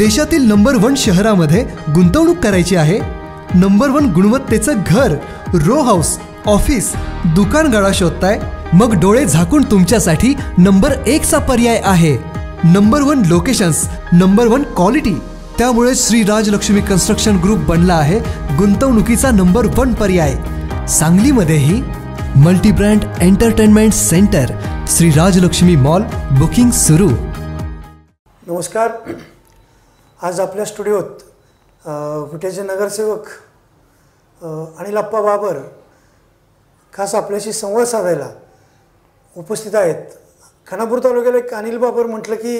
देशातील number one शहरामध्ये गुंतवणूक करायची आहे नंबर वन गुणवत्तेचं घर रो हाऊस ऑफिस दुकान गळा शोधताय मग डोळे झाकून तुमच्यासाठी नंबर एकचा पर्याय आहे number one locations number one quality त्यामुळे श्री राजलक्ष्मी कन्स्ट्रक्शन ग्रुप बनला आहे गुंतवणुकीचा नंबर वन पर्याय सांगलीमध्येही multibrand entertainment centre Shri Rajlakshmi mall booking सुरू नमस्कार आज आपल्या स्टुडिओत विटेचे नगरसेवक अनिल लप्पा बाबर खास आपल्याशी संवाद साधायला उपस्थित आहेत खानापूर तालुक्याला एक अनिल बाबर म्हटलं की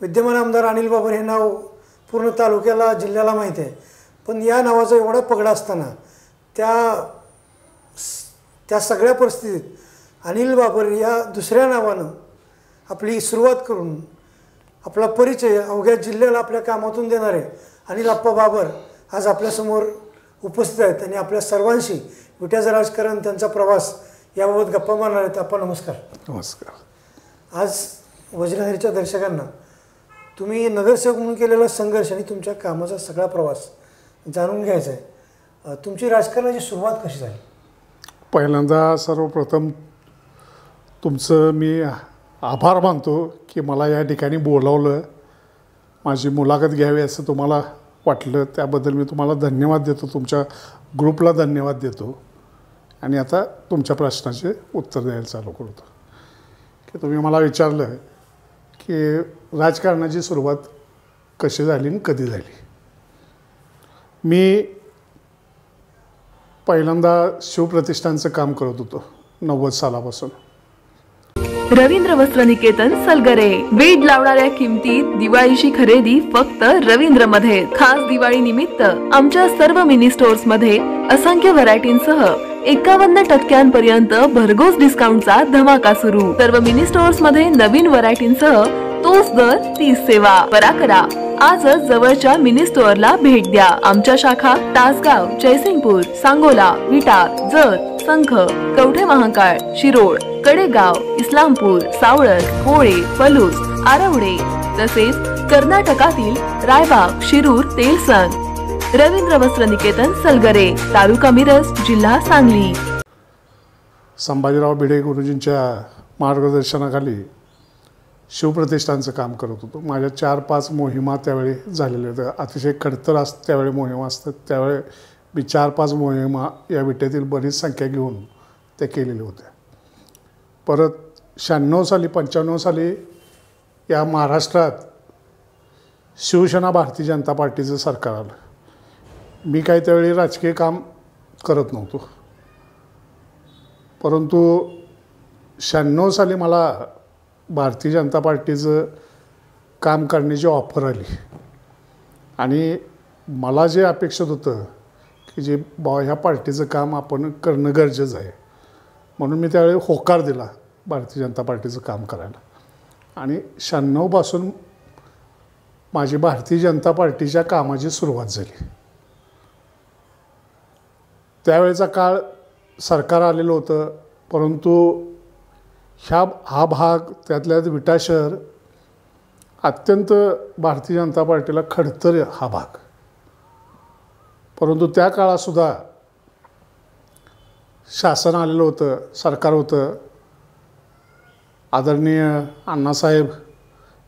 विद्यमान आमदार अनिल बाबर हे नाव पूर्ण तालुक्याला जिल्ह्याला माहीत आहे पण या नावाचा एवढा पगडा असताना त्या त्या सगळ्या परिस्थितीत अनिल बाबर या दुसऱ्या नावानं आपली सुरुवात करून आपला परिचय अवघ्या जिल्ह्याला आपल्या कामातून आहे अनिल आप्पा बाबर आज आपल्यासमोर उपस्थित आहेत आणि आपल्या सर्वांशी विट्याचं राजकारण त्यांचा प्रवास याबाबत गप्पा मारणार आहेत आप्पा नमस्कार नमस्कार आज वज्रहरीच्या दर्शकांना तुम्ही नगरसेवक म्हणून केलेला संघर्ष आणि तुमच्या कामाचा सगळा प्रवास जाणून घ्यायचा आहे तुमची राजकारणाची सुरुवात कशी झाली पहिल्यांदा सर्वप्रथम तुमचं मी आभार मानतो की मला या ठिकाणी बोलावलं माझी मुलाखत घ्यावी असं तुम्हाला वाटलं त्याबद्दल मी तुम्हाला धन्यवाद देतो तुमच्या ग्रुपला धन्यवाद देतो आणि आता तुमच्या प्रश्नाचे उत्तर द्यायला चालू करतो की तुम्ही मला विचारलं की राजकारणाची सुरुवात कशी झाली आणि कधी झाली मी पहिल्यांदा शिवप्रतिष्ठानचं काम करत होतो नव्वद सालापासून रवींद्र वस्त्र निकेतन सलगरे वेड लावणाऱ्या किमतीत दिवाळीची खरेदी फक्त रवींद्र मध्ये खास दिवाळी निमित्त आमच्या सर्व मिनी स्टोअर्स मध्ये असंख्य व्हरायटींसह एकावन्न टक्क्यांपर्यंत भरघोस डिस्काउंटचा धमाका सुरू सर्व मिनी स्टोअर्स मध्ये नवीन व्हरायटींसह तोच दर तीस सेवा बरा करा आजच जवळच्या मिनी स्टोअरला भेट द्या आमच्या शाखा तासगाव जयसिंगपूर सांगोला विटा जत संख कवठे महाकाळ शिरोळ कडेगाव इस्लामपूर सावळस कोळे फलूस आरवडे तसेच कर्नाटकातील रायबाग शिरूर तेलसन रवींद्र वस्त्र निकेतन सलगरे तालुका मिरज जिल्हा सांगली संभाजीराव भिडे गुरुजींच्या मार्गदर्शनाखाली शिवप्रतिष्ठानचं काम करत होतो माझ्या चार पाच मोहिमा त्यावेळी झालेल्या होत्या अतिशय खडतर अस त्यावेळी मोहिमा असतात त्यावेळी मी चार पाच मोहिमा या विट्यातील बरीच संख्या घेऊन ते केलेले होते परत शहाण्णव साली पंच्याण्णव साली या महाराष्ट्रात शिवसेना भारतीय जनता पार्टीचं सरकार आलं मी काही त्यावेळी राजकीय काम करत नव्हतो परंतु शहाण्णव साली मला भारतीय जनता पार्टीचं काम करण्याची ऑफर आली आणि मला जे अपेक्षित होतं की जे बा ह्या पार्टीचं काम आपण करणं गरजेचं आहे म्हणून मी त्यावेळी होकार दिला भारतीय जनता पार्टीचं काम करायला आणि शहाण्णवपासून माझी भारतीय जनता पार्टीच्या कामाची सुरुवात झाली त्यावेळेचा काळ सरकार आलेलं होतं परंतु ह्या हा भाग त्यातल्या विटा शहर अत्यंत भारतीय जनता पार्टीला खडतर हा भाग परंतु त्या काळातसुद्धा शासन आलेलं होतं सरकार होतं आदरणीय अण्णासाहेब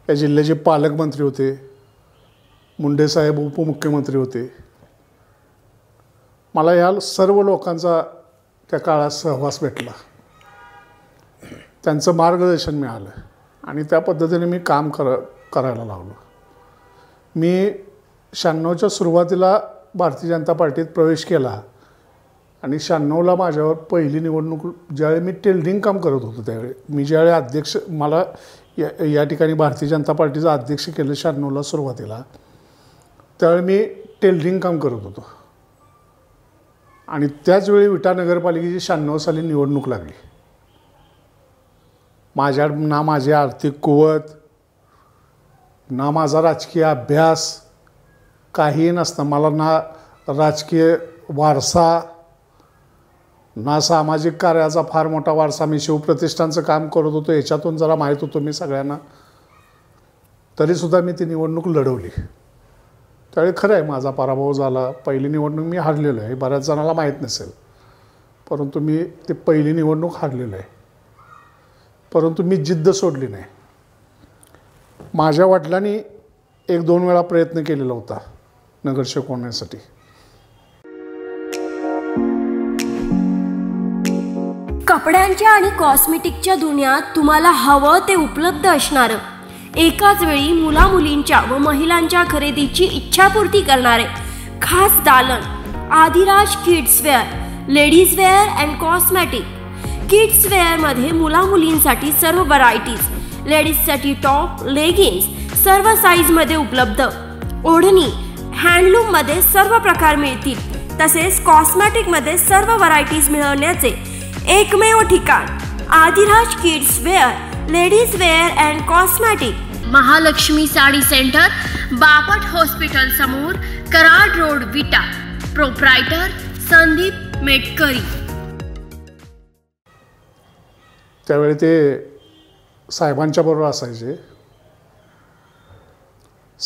या जिल्ह्याचे पालकमंत्री होते मुंडेसाहेब उपमुख्यमंत्री होते मला या सर्व लोकांचा त्या काळात सहवास भेटला त्यांचं मार्गदर्शन मिळालं आणि त्या पद्धतीने मी काम कर करायला लावलो मी शहाण्णवच्या सुरुवातीला भारतीय जनता पार्टीत प्रवेश केला आणि शहाण्णवला माझ्यावर पहिली निवडणूक ज्यावेळी मी टेल्डिंग काम करत होतो त्यावेळी मी ज्यावेळी अध्यक्ष मला या या ठिकाणी भारतीय जनता पार्टीचं अध्यक्ष केलं शहाण्णवला सुरुवातीला त्यावेळी मी टेल्डिंग काम करत होतो आणि त्याचवेळी विटा नगरपालिकेची शहाण्णव साली निवडणूक लागली माझ्या ना माझी आर्थिक कुवत ना माझा राजकीय अभ्यास काहीही नसतं मला ना राजकीय वारसा ना सामाजिक कार्याचा फार मोठा वारसा मी शिवप्रतिष्ठानचं काम करत होतो याच्यातून जरा माहीत होतो मी सगळ्यांना तरीसुद्धा मी ती निवडणूक लढवली त्यावेळी खरं आहे माझा पराभव झाला पहिली निवडणूक मी हारलेलो आहे बऱ्याच जणाला माहीत नसेल परंतु मी ती पहिली निवडणूक हारलेलो आहे परंतु मी जिद्द सोडली नाही माझ्या वडिलांनी एक दोन वेळा प्रयत्न केलेला होता नगरसेवक होण्यासाठी कपड्यांच्या आणि कॉस्मेटिकच्या दुनियात तुम्हाला हवं ते उपलब्ध असणार एकाच वेळी मुला मुलींच्या व महिलांच्या खरेदीची इच्छापूर्ती करणारे खास दालन Adiraj kidswear ladieswear and cosmetic मध्ये मुला मुलींसाठी सर्व व्हरायटीज लेडीजसाठी टॉप लेगिन्स सर्व साईजमध्ये उपलब्ध ओढणी हँडलूममध्ये सर्व प्रकार मिळतील तसेच कॉस्मॅटिकमध्ये सर्व व्हरायटीज मिळवण्याचे एकमेव ठिकाण Adiraj kids wear ladies wear and cosmetic Mahalakshmi sari centre Bapat hospital समोर कराड रोड विटा प्रोप्रायटर संदीप मेटकरी त्यावेळी ते साहेबांच्या बरोबर असायचे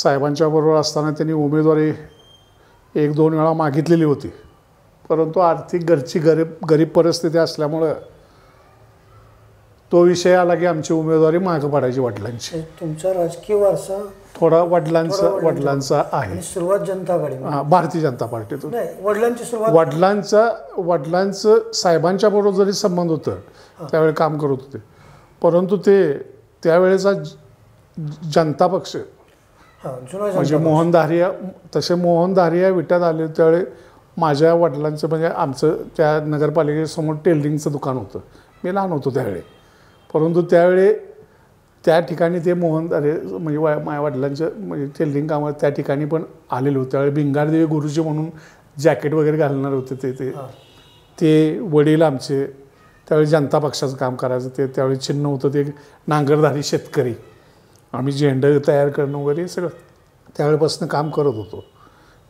साहेबांच्या बरोबर असताना त्यांनी उमेदवारी एक दोन वेळा मागितलेली होती परंतु आर्थिक घरची गरीब गरीब परिस्थिती असल्यामुळं तो विषय आला की आमची उमेदवारी मागं पडायची वडिलांची तुमचा राजकीय वारसा थोडा वडिलांचा वडिलांचा आहे सुरुवात जनता भारतीय जनता पार्टीतून वडिलांची सुरुवात वडिलांचा वडिलांचं साहेबांच्या बरोबर जरी संबंध होत त्यावेळी काम करत होते परंतु ते त्यावेळेचा जनता पक्ष म्हणजे मोहन धारिया तसे मोहन धारिया विटात आले त्यावेळी माझ्या वडिलांचं म्हणजे आमचं त्या नगरपालिकेसमोर टेलरिंगचं दुकान होतं मी लहान होतो त्यावेळी परंतु त्यावेळी त्या ठिकाणी ते मोहन म्हणजे वा माझ्या वडिलांचं म्हणजे टेलरिंग कामात त्या ठिकाणी पण आलेलो होते त्यावेळी भिंगारदेवी गुरुजी म्हणून जॅकेट वगैरे घालणार होते ते ते ते वडील आमचे त्यावेळी जनता पक्षाचं काम करायचं ते त्यावेळी चिन्ह होतं ते नांगरधारी शेतकरी आम्ही झेंडं तयार करणं वगैरे सगळं त्यावेळेपासून काम करत होतो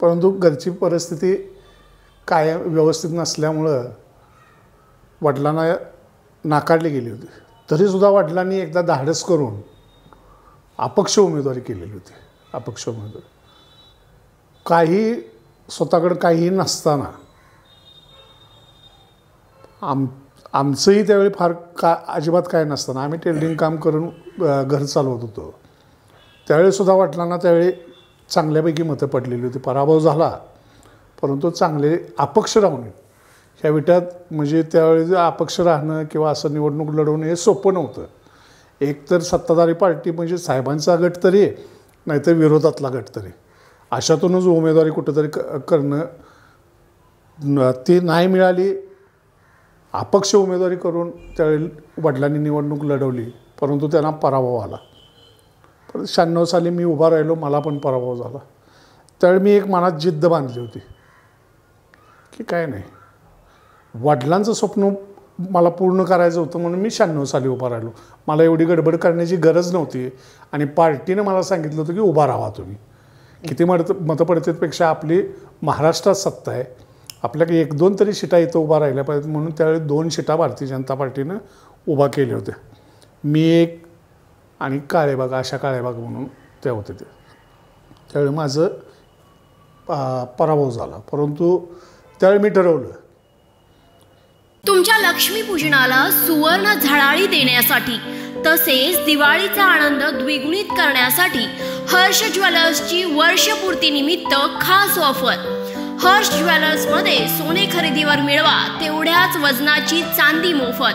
परंतु घरची परिस्थिती काय व्यवस्थित नसल्यामुळं वडिलांना नाकारली गेली होती तरीसुद्धा वडिलांनी एकदा धाडस करून अपक्ष उमेदवारी केलेली होती अपक्ष उमेदवारी काही स्वतःकडं काहीही नसताना आम आमचंही त्यावेळी फार का अजिबात काय नसताना आम्ही टेल्डिंग काम करून घर चालवत होतो त्यावेळीसुद्धा वाटलांना त्यावेळी चांगल्यापैकी मतं पडलेली होती पराभव झाला परंतु चांगले अपक्ष राहून ह्या विटात म्हणजे त्यावेळी अपक्ष राहणं किंवा असं निवडणूक लढवणं हे सोपं नव्हतं एकतर सत्ताधारी पार्टी म्हणजे साहेबांचा गट तरी नाहीतर विरोधातला गट तरी अशातूनच उमेदवारी कुठंतरी क करणं ती नाही मिळाली अपक्ष उमेदवारी करून त्यावेळी वडिलांनी निवडणूक लढवली परंतु त्यांना पराभव आला परत शहाण्णव साली मी उभा राहिलो मला पण पराभव झाला त्यावेळी मी एक मनात जिद्द बांधली होती की काय नाही वडिलांचं स्वप्न मला पूर्ण करायचं होतं म्हणून मी शहाण्णव साली उभा राहिलो मला एवढी गडबड करण्याची गरज नव्हती आणि पार्टीनं मला सांगितलं होतं की उभा राहा तुम्ही किती मत मतपडतेपेक्षा आपली महाराष्ट्रात सत्ता आहे आपल्याकडे एक दोन तरी शिटा इथं उभा राहिल्या पाहिजेत म्हणून त्यावेळी दोन शिटा भारतीय जनता पार्टीनं उभा केल्या होत्या मी एक आणि काळेबाग अशा काळेबाग म्हणून त्या होत्या ते त्यावेळी माझं पराभव झाला परंतु त्यावेळी मी ठरवलं तुमच्या लक्ष्मीपूजनाला सुवर्ण झळाळी देण्यासाठी तसेच दिवाळीचा आनंद द्विगुणित करण्यासाठी हर्ष ज्वेलर्सची वर्षपूर्तीनिमित्त खास ऑफर हर्ष ज्वेलर्स मध्ये सोने खरेदीवर मिळवा तेवढ्याच वजनाची चांदी मोफत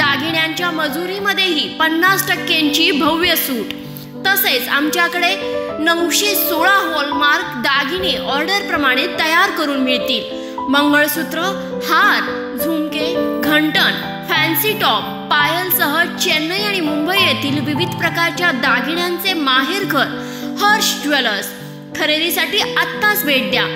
दागिन्यांच्या मजुरीमध्येही पन्नास टक्क्यांची भव्य सूट तसेच आमच्याकडे नऊशे सोळा हॉलमार्क दागिने ऑर्डर प्रमाणे तयार करून मिळतील मंगळसूत्र हार झुमके घंटण फॅन्सी टॉप पायलसह चेन्नई आणि मुंबई येथील विविध प्रकारच्या दागिन्यांचे माहेर घर हर्ष ज्वेलर्स खरेदीसाठी आत्ताच भेट द्या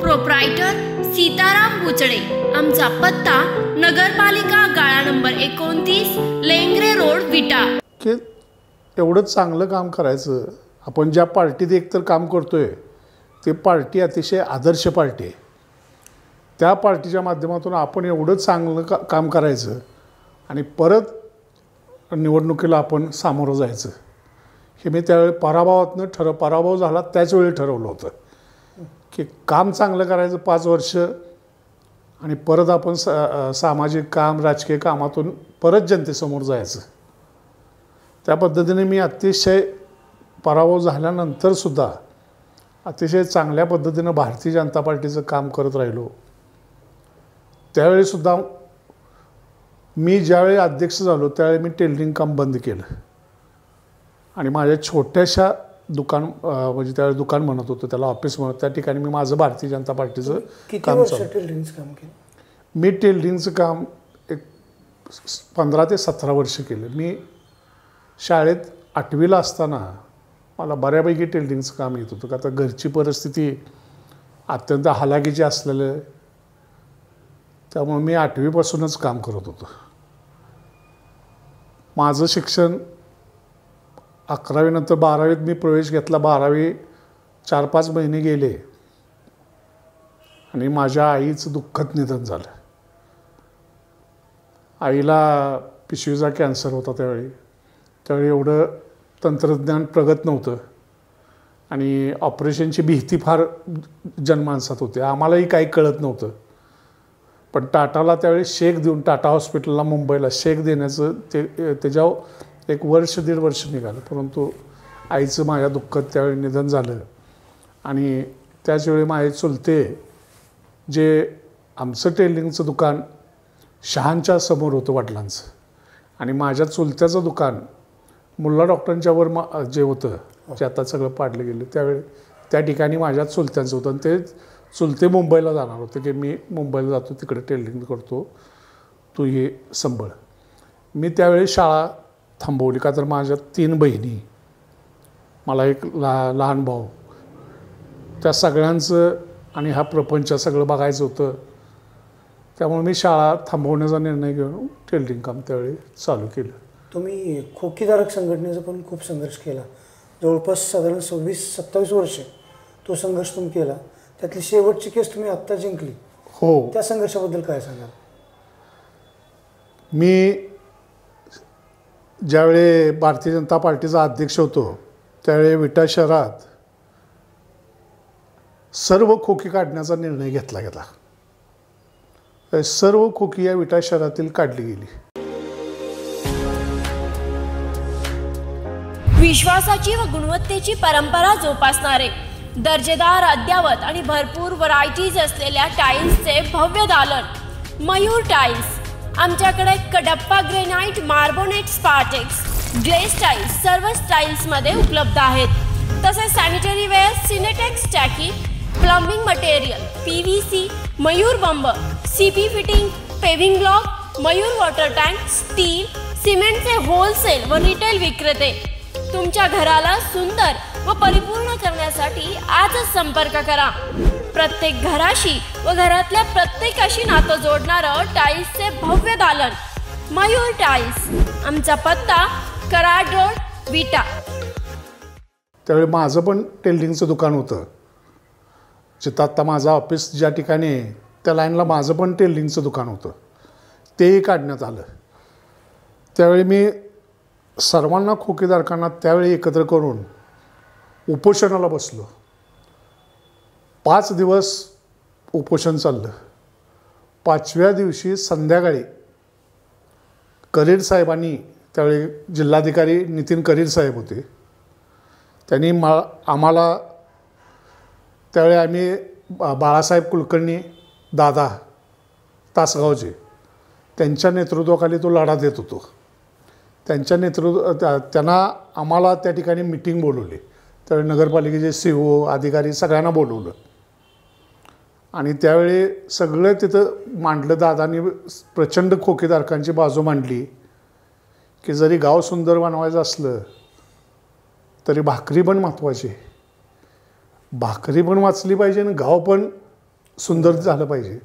प्रोप्रायटर सीताराम बुचडे आमचा पत्ता नगरपालिका गाळा नंबर एकोणतीस लेंगरे रोड विटा एवढं चांगलं काम करायचं आपण ज्या पार्टीत एकतर काम करतोय ते पार्टी अतिशय आदर्श पार्टी आहे त्या पार्टीच्या माध्यमातून आपण एवढं चांगलं का काम करायचं आणि परत निवडणुकीला आपण सामोरं जायचं हे मी त्यावेळी पराभवातनं ठर पराभव झाला त्याचवेळी ठरवलं होतं की काम चांगलं करायचं पाच वर्ष आणि परत आपण सा सामाजिक काम राजकीय कामातून परत जनतेसमोर जायचं त्या पद्धतीने मी अतिशय पराभव झाल्यानंतरसुद्धा अतिशय चांगल्या पद्धतीनं भारतीय जनता पार्टीचं काम करत राहिलो त्यावेळीसुद्धा मी ज्यावेळी अध्यक्ष झालो त्यावेळी मी टेलरिंग काम बंद केलं आणि माझ्या छोट्याशा दुकान म्हणजे त्यावेळेस दुकान म्हणत होतं त्याला ऑफिस म्हणत त्या ठिकाणी मी माझं भारतीय जनता पार्टीचं काम चालू मी टेलरिंगचं काम एक पंधरा ते सतरा वर्ष केलं मी शाळेत आठवीला असताना मला बऱ्यापैकी टेलरिंगचं काम येत होतं का आता घरची परिस्थिती अत्यंत हालाकीची असलेलं त्यामुळे मी आठवीपासूनच काम करत होतो माझं शिक्षण अकरावीनंतर बारावीत मी प्रवेश घेतला बारावी चार पाच महिने गेले आणि माझ्या आईचं दुःखद निधन झालं आईला पिशवीचा कॅन्सर होता त्यावेळी त्यावेळी एवढं तंत्रज्ञान प्रगत नव्हतं आणि ऑपरेशनची भीती फार जनमानसात होती आम्हालाही काही कळत नव्हतं पण टाटाला त्यावेळी शेक देऊन टाटा हॉस्पिटलला मुंबईला शेक देण्याचं ते त्याच्या एक वर्ष दीड वर्ष निघालं परंतु आईचं माझ्या दुःखात त्यावेळी निधन झालं आणि त्याचवेळी माझे चुलते जे आमचं टेलिंगचं दुकान शहांच्या समोर होतं वडिलांचं आणि माझ्या चुलत्याचं दुकान मुल्ला डॉक्टरांच्या वर मा जे होतं जे आता सगळं पाडलं गेलं त्यावेळी त्या ठिकाणी माझ्या चुलत्यांचं होतं आणि ते चुलते मुंबईला जाणार होते की मी मुंबईला जातो तिकडे टेलिंग करतो तू हे संबळ मी त्यावेळी शाळा थांबवली का तर माझ्या तीन बहिणी मला एक ला लहान भाऊ त्या सगळ्यांचं आणि हा प्रपंच सगळं बघायचं होतं त्यामुळे मी शाळा थांबवण्याचा निर्णय घेऊन टेलरिंग काम त्यावेळी चालू केलं तुम्ही खोकीधारक संघटनेचा पण खूप संघर्ष केला जवळपास साधारण सव्वीस सत्तावीस वर्ष तो संघर्ष तुम्ही केला त्यातली शेवटची केस तुम्ही आत्ता जिंकली हो त्या संघर्षाबद्दल काय सांगाल मी ज्यावेळी भारतीय जनता पार्टीचा अध्यक्ष होतो त्यावेळी विटा शहरात सर्व खोकी काढण्याचा निर्णय घेतला गेला सर्व खोकी या विटा शहरातील काढली गेली विश्वासाची व गुणवत्तेची परंपरा जोपासणारे दर्जेदार अद्यावत आणि भरपूर व्हरायटीज असलेल्या टाइल्सचे भव्य दालन मयूर टाइल्स आमच्याकडे कडप्पा ग्रेनाइट मार्बोनेट स्पार्टेक्स ग्ले स्टाईल सर्व मध्ये उपलब्ध आहेत तसेच सॅनिटरी वेअर सिनेटेक्स टॅकी plumbing material P V C Mayur बंब C P fitting paving block Mayur water tank steel सिमेंटचे होलसेल व रिटेल विक्रेते तुमच्या घराला सुंदर व परिपूर्ण करण्यासाठी आजच संपर्क करा प्रत्येक घराशी व घरातल्या प्रत्येकाशी नातं जोडणारं टाईल्सचे भव्य दालन मयूर टाईल्स आमचा पत्ता कराड रोड विटा त्यावेळी माझं पण टेल्डिंगचं दुकान होतं जिथं आत्ता माझं ऑफिस ज्या ठिकाणी आहे त्या लाईनला माझं पण टेल्डिंगचं दुकान होतं तेही काढण्यात आलं त्यावेळी मी सर्वांना खोकेदारकांना त्यावेळी एकत्र करून उपोषणाला बसलो पाच दिवस उपोषण चाललं पाचव्या दिवशी संध्याकाळी करीर साहेबांनी त्यावेळी जिल्हाधिकारी नितीन करीर साहेब होते त्यांनी मा आम्हाला त्यावेळी आम्ही बाळासाहेब कुलकर्णी दादा तासगावचे त्यांच्या नेतृत्वाखाली तो लढा देत होतो त्यांच्या नेतृत्व त्यांना आम्हाला त्या ठिकाणी मिटिंग बोलवली तर नगरपालिकेचे सी ओ e अधिकारी सगळ्यांना बोलवलं आणि त्यावेळी सगळं तिथं मांडलं दादानी प्रचंड खोकेदारकांची बाजू मांडली की जरी गाव सुंदर बनवायचं असलं तरी भाकरी पण महत्त्वाची भाकरी पण वाचली पाहिजे आणि गाव पण सुंदर झालं पाहिजे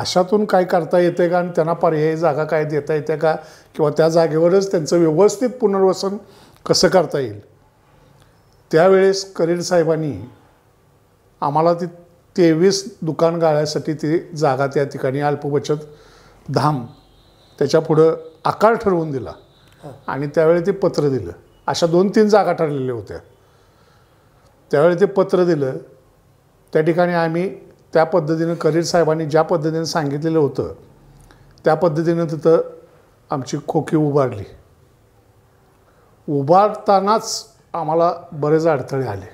अशातून काय करता येते का आणि त्यांना पर्यायी जागा काय देता येते का किंवा त्या जागेवरच त्यांचं व्यवस्थित पुनर्वसन कसं करता येईल त्यावेळेस करीर साहेबांनी आम्हाला ती तेवीस दुकान गाळ्यासाठी ती जागा त्या ठिकाणी अल्पबचत धाम त्याच्या पुढं आकार ठरवून दिला आणि त्यावेळी ते पत्र दिलं अशा दोन तीन जागा ठरलेल्या होत्या त्यावेळी ते पत्र दिलं त्या ठिकाणी आम्ही त्या पद्धतीनं करीर साहेबांनी ज्या पद्धतीनं सांगितलेलं होतं त्या पद्धतीनं तिथं आमची खोकी उभारली उभारतानाच आम्हाला बरेच अडथळे आले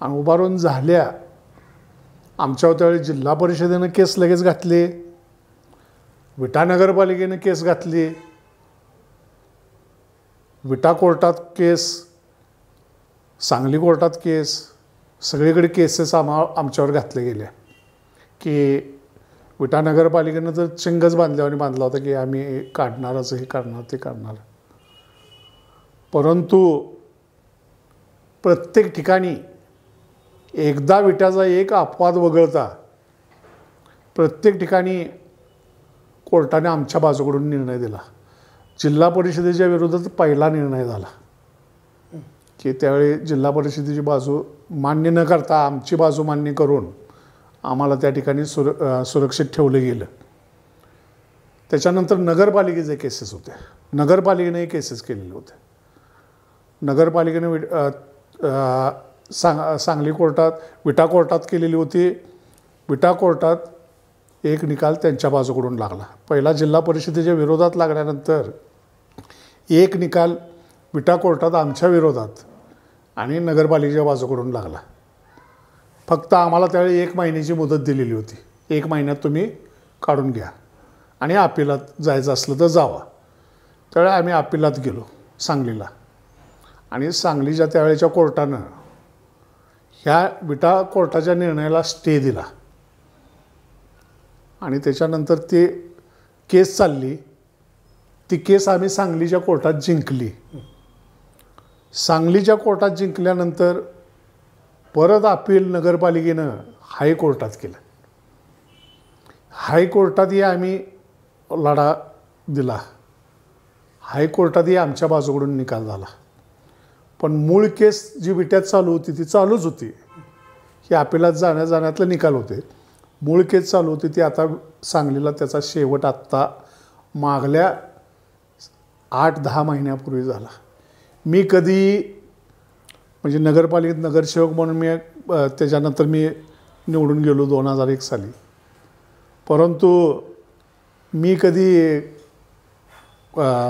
आणि उभारून झाल्या आमच्या त्यावेळी जिल्हा परिषदेनं केस लगेच घातले विटा नगरपालिकेनं केस घातली विटा कोर्टात केस सांगली कोर्टात केस सगळीकडे केसेस आम्हा आमच्यावर घातल्या गेल्या की विटा नगरपालिकेनं तर चिंगच बांधल्यावर बांधला होता की आम्ही काढणारच हे काढणार ते काढणार परंतु प्रत्येक ठिकाणी एकदा विटाचा एक अपवाद वगळता प्रत्येक ठिकाणी कोर्टाने आमच्या बाजूकडून निर्णय दिला जिल्हा परिषदेच्या विरोधात पहिला निर्णय झाला की त्यावेळी जिल्हा परिषदेची बाजू मान्य न करता आमची बाजू मान्य करून आम्हाला त्या ठिकाणी सुर सुरक्षित ठेवलं गेलं त्याच्यानंतर नगरपालिकेचे केसेस होते नगरपालिकेने केसेस केलेले होते नगरपालिकेने सांग सांगली कोर्टात विटा कोर्टात केलेली होती विटा कोर्टात एक निकाल त्यांच्या बाजूकडून लागला पहिला जिल्हा परिषदेच्या विरोधात लागल्यानंतर एक निकाल विटा कोर्टात आमच्या विरोधात आणि नगरपालिकेच्या बाजूकडून लागला फक्त आम्हाला त्यावेळी एक महिन्याची मुदत दिलेली होती एक महिन्यात तुम्ही काढून घ्या आणि आपिलात जायचं असलं तर जावा त्यावेळी आम्ही आपिलात गेलो सांगलीला आणि सांगलीच्या त्यावेळेच्या कोर्टानं ह्या विटा कोर्टाच्या निर्णयाला स्टे दिला आणि त्याच्यानंतर ती केस चालली ती केस आम्ही सांगलीच्या कोर्टात जिंकली सांगलीच्या कोर्टात जिंकल्यानंतर परत अपील नगरपालिकेनं हायकोर्टात केलं हायकोर्टातही आम्ही लढा दिला हायकोर्टातही आमच्या बाजूकडून निकाल झाला पण मूळ केस जी विट्यात चालू होती ती चालूच होती ही अपिलात जाण्या जाण्यातले निकाल होते मूळ केस चालू होती ती आता सांगलीला त्याचा शेवट आत्ता मागल्या आठ दहा महिन्यापूर्वी झाला मी कधी म्हणजे नगरपालिकेत नगरसेवक म्हणून मी त्याच्यानंतर मी निवडून गेलो दोन हजार एक साली परंतु मी कधी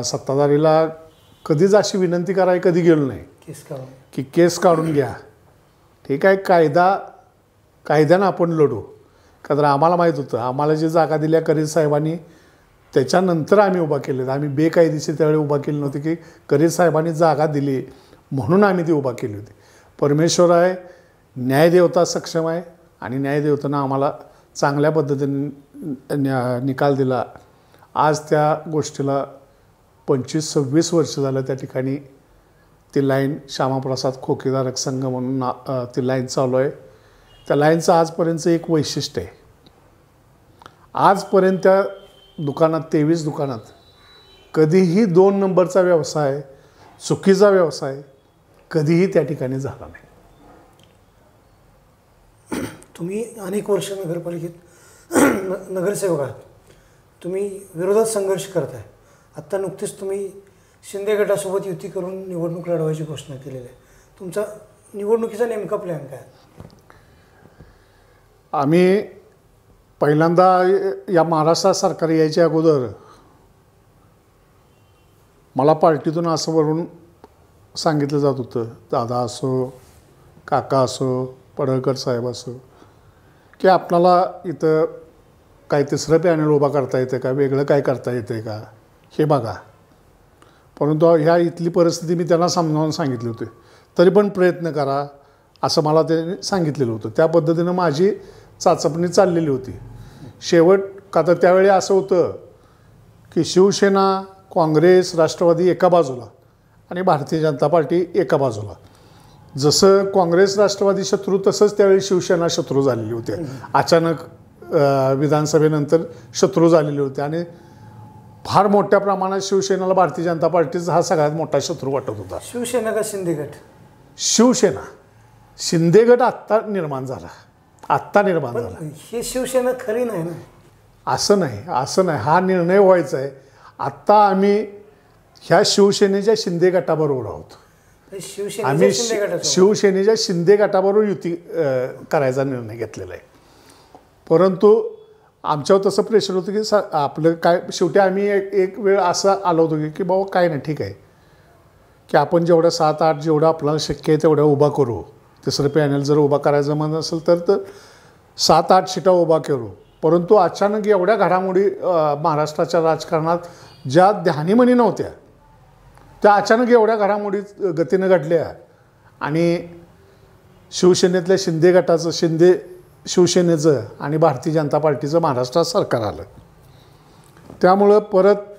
सत्ताधारीला कधीच अशी विनंती करायला कधी गेलो नाही केस की केस काढून घ्या ठीक आहे कायदा कायद्यानं आपण लढू कारण आम्हाला माहीत होतं आम्हाला जी जागा दिल्या करीर साहेबांनी त्याच्यानंतर आम्ही उभा केले आम्ही बेकायदेशीर त्यावेळी उभा केली नव्हती की करीर साहेबांनी जागा दिली म्हणून आम्ही ती उभा केली होती परमेश्वर आहे न्यायदेवता सक्षम आहे आणि न्यायदेवतानं आम्हाला चांगल्या पद्धतीने निकाल दिला आज त्या गोष्टीला पंचवीस सव्वीस वर्ष झालं त्या ठिकाणी ती लाईन श्यामाप्रसाद खोकेदारक संघ म्हणून ना ती लाईन चालू आहे त्या लाईनचं आजपर्यंतचं एक वैशिष्ट्य आहे आजपर्यंत त्या दुकानात तेवीस दुकानात कधीही दोन नंबरचा व्यवसाय चुकीचा व्यवसाय कधीही त्या ठिकाणी झाला नाही तुम्ही अनेक वर्ष नगरपालिकेत नगरसेवक आहात तुम्ही विरोधात संघर्ष करताय आत्ता नुकतीच तुम्ही शिंदे गटासोबत युती करून निवडणूक लढवायची घोषणा केलेली आहे तुमचा निवडणुकीचा नेमका प्लॅन काय आम्ही पहिल्यांदा या महाराष्ट्रात सरकार यायच्या अगोदर मला पार्टीतून असं वरून सांगितलं जात होतं दादा असो काका असो पडळकर साहेब असो की आपल्याला इथं काही तिसरं पॅनल उभा करता येते का वेगळं काय करता येते का हे बघा परंतु ह्या इथली परिस्थिती मी त्यांना समजावून सांगितली होते तरी पण प्रयत्न करा असं मला त्यांनी सांगितलेलं होतं त्या पद्धतीनं माझी चाचपणी चाललेली होती शेवट का तर त्यावेळी असं होतं की शिवसेना काँग्रेस राष्ट्रवादी एका बाजूला आणि भारतीय जनता पार्टी एका बाजूला जसं काँग्रेस राष्ट्रवादी शत्रू तसंच त्यावेळी शिवसेना शत्रू झालेली होती अचानक विधानसभेनंतर शत्रू झालेले होते आणि फार मोठ्या प्रमाणात शिवसेनेला भारतीय जनता पार्टीचा हा सगळ्यात मोठा शत्रू वाटत होता शिवसेना का शिंदे गट शिवसेना शिंदे गट आत्ता निर्माण झाला आत्ता निर्माण झाला हे शिवसेना खरी नाही ना असं नाही असं नाही हा निर्णय व्हायचा आहे आत्ता आम्ही ह्या शिवसेनेच्या शिंदे गटाबरोबर आहोत आम्ही शिवसेनेच्या शिंदे गटाबरोबर युती करायचा निर्णय घेतलेला आहे परंतु आमच्यावर तसं प्रेशर होतं की सा आपलं काय शेवटी आम्ही एक एक वेळ असं आलो होतो की की बाबा काय नाही ठीक आहे की आपण जेवढं सात आठ जेवढं आपल्याला शक्य आहे तेवढ्या उभा करू तिसरं पॅनल जर उभा करायचं म्हणत असेल तर तर सात आठ शिटा उभा करू परंतु अचानक एवढ्या घडामोडी महाराष्ट्राच्या राजकारणात ज्या ध्यानीमनी नव्हत्या त्या अचानक एवढ्या घडामोडी गतीनं घडल्या आणि शिवसेनेतल्या शिंदे गटाचं शिंदे शिवसेनेचं आणि भारतीय जनता पार्टीचं महाराष्ट्रात सरकार आलं त्यामुळं परत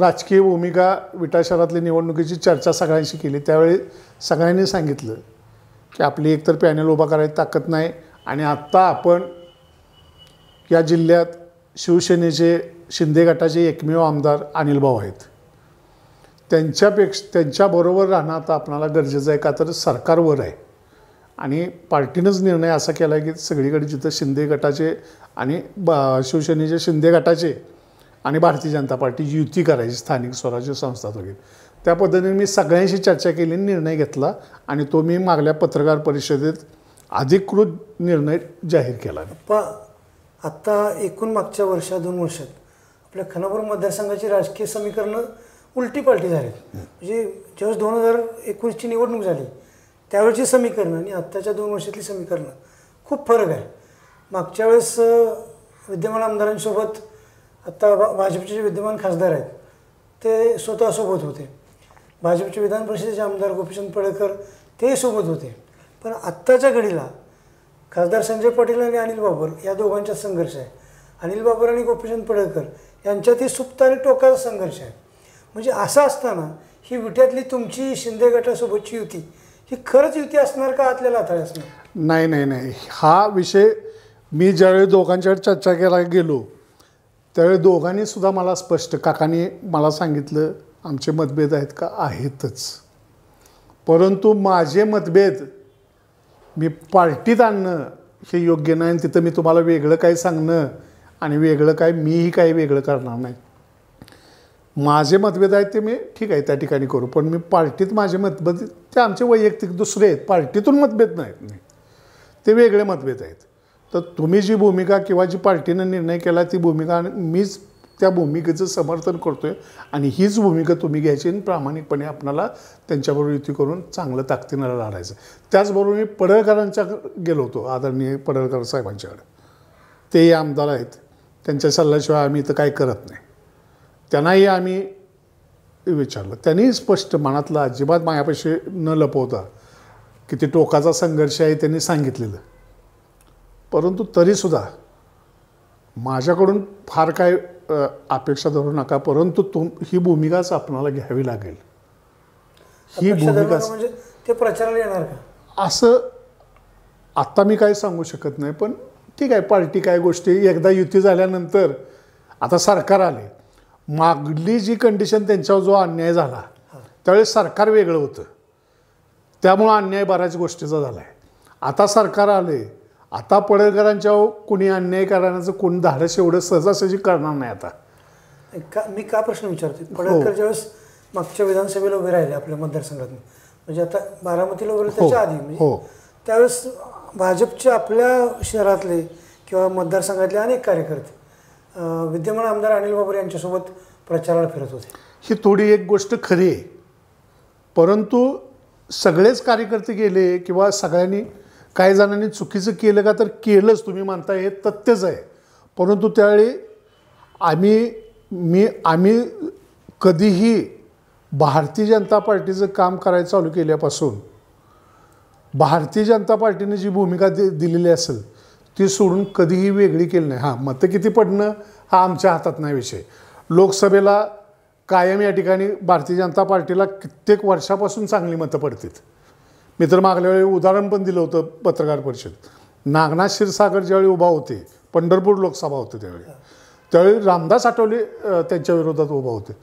राजकीय भूमिका विटा शहरातली निवडणुकीची चर्चा सगळ्यांशी केली त्यावेळी सगळ्यांनी सांगितलं की आपली एकतर पॅनल उभा करायची ताकद नाही आणि आत्ता आपण या जिल्ह्यात शिवसेनेचे शिंदे गटाचे एकमेव आमदार अनिल आहेत त्यांच्यापेक्षा त्यांच्याबरोबर राहणं आता आपणाला गरजेचं आहे का तर सरकारवर आहे आणि पार्टीनंच निर्णय असा केला आहे की सगळीकडे जिथं शिंदे गटाचे आणि बा शिवसेनेचे शिंदे गटाचे आणि भारतीय जनता पार्टी युती करायची स्थानिक स्वराज्य संस्था वगैरे त्या पद्धतीने मी सगळ्यांशी चर्चा केली निर्णय घेतला आणि तो मी मागल्या पत्रकार परिषदेत अधिकृत निर्णय जाहीर केला पा आत्ता एकूण मागच्या वर्षा दोन वर्षात आपल्या खानापूर मतदारसंघाची राजकीय समीकरणं उलटी पालटी झाली म्हणजे जेव्हा दोन हजार एकोणीसची निवडणूक झाली त्यावेळची समीकरणं आणि आत्ताच्या दोन वर्षातली समीकरणं खूप फरक आहे मागच्या वेळेस विद्यमान आमदारांसोबत आत्ता बा भाजपचे जे विद्यमान खासदार आहेत ते स्वतःसोबत होते भाजपचे विधान परिषदेचे आमदार गोपीचंद पडळकर ते सोबत होते पण आत्ताच्या घडीला खासदार संजय पाटील आणि अनिल बाबर या दोघांच्यात संघर्ष आहे अनिल बाबर आणि गोपीचंद पडळकर यांच्यातही सुप्त आणि टोकाचा संघर्ष आहे म्हणजे असं असताना ही विट्यातली तुमची शिंदे गटासोबतची युती ही खरंच युती असणार का आतल्या असणार नाही नाही नाही हा विषय मी ज्यावेळी दोघांच्याकडे चर्चा केला गेलो त्यावेळी दोघांनी सुद्धा मला स्पष्ट काकांनी मला सांगितलं आमचे मतभेद आहेत का आहेतच परंतु माझे मतभेद मी पार्टीत आणणं हे योग्य नाही आणि तिथं मी तुम्हाला वेगळं काही सांगणं आणि वेगळं काय मीही काही वेगळं करणार नाही माझे मतभेद आहेत ते मी ठीक आहे त्या ठिकाणी करू पण मी पार्टीत माझे मतभेद ते आमचे वैयक्तिक दुसरे आहेत पार्टीतून मतभेद नाहीत नाही ते वेगळे मतभेद आहेत तर तुम्ही जी भूमिका किंवा जी पार्टीनं निर्णय केला ती भूमिका मीच त्या भूमिकेचं समर्थन करतो आहे आणि हीच भूमिका तुम्ही घ्यायची आणि प्रामाणिकपणे आपणाला त्यांच्याबरोबर युती करून चांगलं ताकदीनं लढायचं त्याचबरोबर मी पडळकरांच्या गेलो होतो आदरणीय पडळकर साहेबांच्याकडे तेही आमदार आहेत त्यांच्या सल्ल्याशिवाय आम्ही इथं काय करत नाही त्यांनाही आम्ही विचारलं त्यांनी स्पष्ट मनातला अजिबात मायापाशी न लपवता किती टोकाचा संघर्ष आहे त्यांनी सांगितलेलं परंतु तरीसुद्धा माझ्याकडून फार काय अपेक्षा धरू नका परंतु तुम ही भूमिकाच आपणाला घ्यावी लागेल ही भूमिका म्हणजे ते प्रचाराला येणार का असं आत्ता मी काय सांगू शकत नाही पण ठीक आहे पार्टी काय गोष्टी एकदा युती झाल्यानंतर आता सरकार आले मागली जी कंडिशन त्यांच्यावर जो अन्याय झाला त्यावेळेस सरकार वेगळं होतं त्यामुळं अन्याय बऱ्याच गोष्टीचा झाला आहे आता सरकार आले आता पडळकरांच्या कुणी अन्याय करण्याचं कोण धाडस एवढं सहजासहजी करणार नाही आता का मी का प्रश्न विचारतो हो. पडळकर ज्यावेळेस मागच्या विधानसभेला उभे राहिले आपल्या मतदारसंघात म्हणजे आता बारामतीला उभे त्याच्या हो. आधी म्हणजे हो. त्यावेळेस भाजपचे आपल्या शहरातले किंवा मतदारसंघातले अनेक कार्यकर्ते विद्यमान आमदार अनिल बाबर यांच्यासोबत प्रचाराला फिरत होते ही थोडी एक गोष्ट खरी आहे परंतु सगळेच कार्यकर्ते गेले किंवा सगळ्यांनी काही जणांनी चुकीचं केलं का तर केलंच तुम्ही मानता हे तथ्यच आहे परंतु त्यावेळी आम्ही मी आम्ही कधीही भारतीय जनता पार्टीचं काम करायला चालू केल्यापासून भारतीय जनता पार्टीने जी भूमिका दि दिलेली असेल ती सोडून कधीही वेगळी केली नाही हां मतं किती पडणं हा आमच्या हातात नाही विषय लोकसभेला कायम या ठिकाणी भारतीय जनता पार्टीला कित्येक वर्षापासून चांगली मतं पडतात मी तर मागल्या वेळी उदाहरण पण दिलं होतं पत्रकार परिषद नागनाथ क्षीरसागर ज्यावेळी उभा होते पंढरपूर लोकसभा होते त्यावेळी त्यावेळी रामदास आठवले त्यांच्या विरोधात उभा होते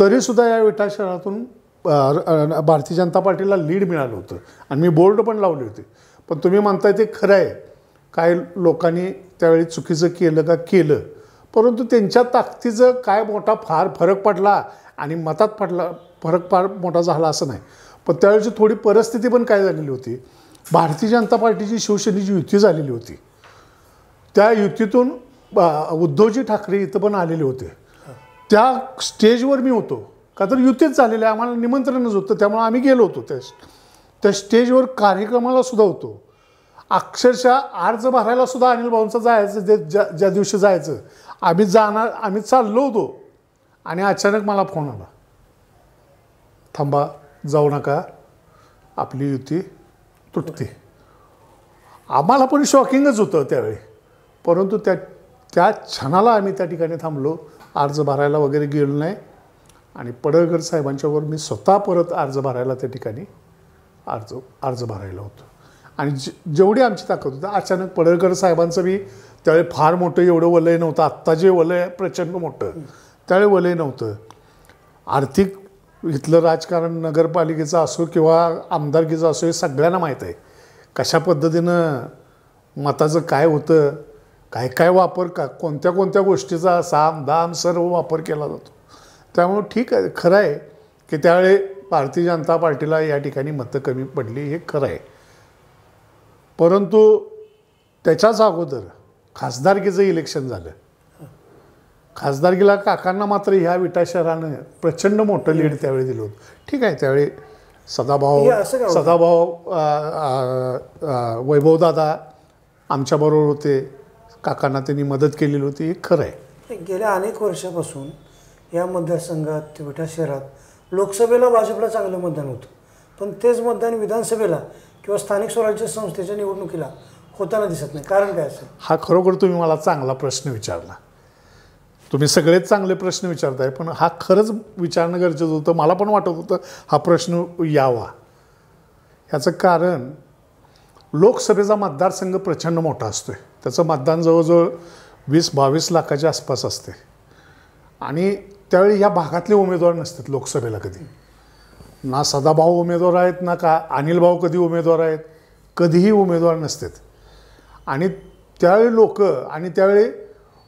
तरीसुद्धा या विठा शहरातून भारतीय जनता पार्टीला लीड मिळालं होतं आणि मी बोर्ड पण लावले होते पण तुम्ही म्हणताय ते खरं आहे काय लोकांनी त्यावेळी चुकीचं केलं का केलं परंतु त्यांच्या ताकदीचं काय मोठा फार फरक पडला आणि मतात पडला फरक फार मोठा झाला असं नाही पण त्यावेळेची थोडी परिस्थिती पण काय झालेली होती भारतीय जनता पार्टीची शिवसेनेची युती झालेली होती त्या युतीतून उद्धवजी ठाकरे इथं पण आलेले होते त्या स्टेजवर मी होतो का तर युतीच झालेल्या आहे आम्हाला निमंत्रणच होतं त्यामुळे आम्ही गेलो होतो त्या त्या स्टेजवर कार्यक्रमाला सुद्धा होतो अक्षरशः अर्ज भरायला सुद्धा अनिल भाऊंचं जायचं जे ज्या ज्या दिवशी जायचं आम्ही जाणार आम्ही चाललो होतो आणि अचानक मला फोन आला थांबा जाऊ नका आपली युती तुटते आम्हाला पण शॉकिंगच होतं त्यावेळी परंतु त्या त्या क्षणाला आम्ही त्या ठिकाणी थांबलो अर्ज भरायला वगैरे गेलो नाही आणि पडळकर साहेबांच्यावर मी स्वतः परत अर्ज भरायला त्या ठिकाणी अर्ज अर्ज भरायला होतो आणि जे जेवढी आमची ताकद होती अचानक पडळकर साहेबांचं मी त्यावेळी फार मोठं एवढं वलय नव्हतं आत्ता जे वलय प्रचंड मोठं त्यावेळी वलय नव्हतं आर्थिक इथलं राजकारण नगरपालिकेचं असो किंवा आमदारकीचं असो हे सगळ्यांना माहीत आहे कशा पद्धतीनं मताचं काय होतं काय काय वापर का कोणत्या कोणत्या गोष्टीचा साम दाम सर्व वापर केला जातो त्यामुळं ठीक आहे खरं आहे की त्यावेळी भारतीय जनता पार्टीला या ठिकाणी मतं कमी पडली हे खरं आहे परंतु त्याच्याच अगोदर खासदारकीचं इलेक्शन झालं खासदारकीला काकांना मात्र ह्या विटा शहरानं प्रचंड मोठं लीड त्यावेळी दिलं होतं ठीक आहे त्यावेळी सदाभाऊ सदाभाऊ वैभवदादा आमच्याबरोबर होते काकांना त्यांनी मदत केलेली होती हे खरं आहे गेल्या अनेक वर्षापासून या मतदारसंघात विटा शहरात लोकसभेला भाजपला चांगलं मतदान होतं पण तेच मतदान विधानसभेला किंवा स्थानिक स्वराज्य संस्थेच्या निवडणुकीला होताना दिसत नाही कारण काय असेल हा खरोखर तुम्ही मला चांगला प्रश्न विचारला तुम्ही सगळेच चांगले प्रश्न विचारताय पण हा खरंच विचारणं गरजेचं होतं मला पण वाटत होतं हा प्रश्न यावा ह्याचं कारण लोकसभेचा मतदारसंघ प्रचंड मोठा असतो आहे त्याचं मतदान जवळजवळ वीस बावीस लाखाच्या आसपास असते आणि त्यावेळी या भागातले उमेदवार नसतात लोकसभेला कधी ना सदाभाऊ उमेदवार आहेत ना का अनिल भाऊ कधी उमेदवार आहेत कधीही उमेदवार नसतात आणि त्यावेळी लोक आणि त्यावेळी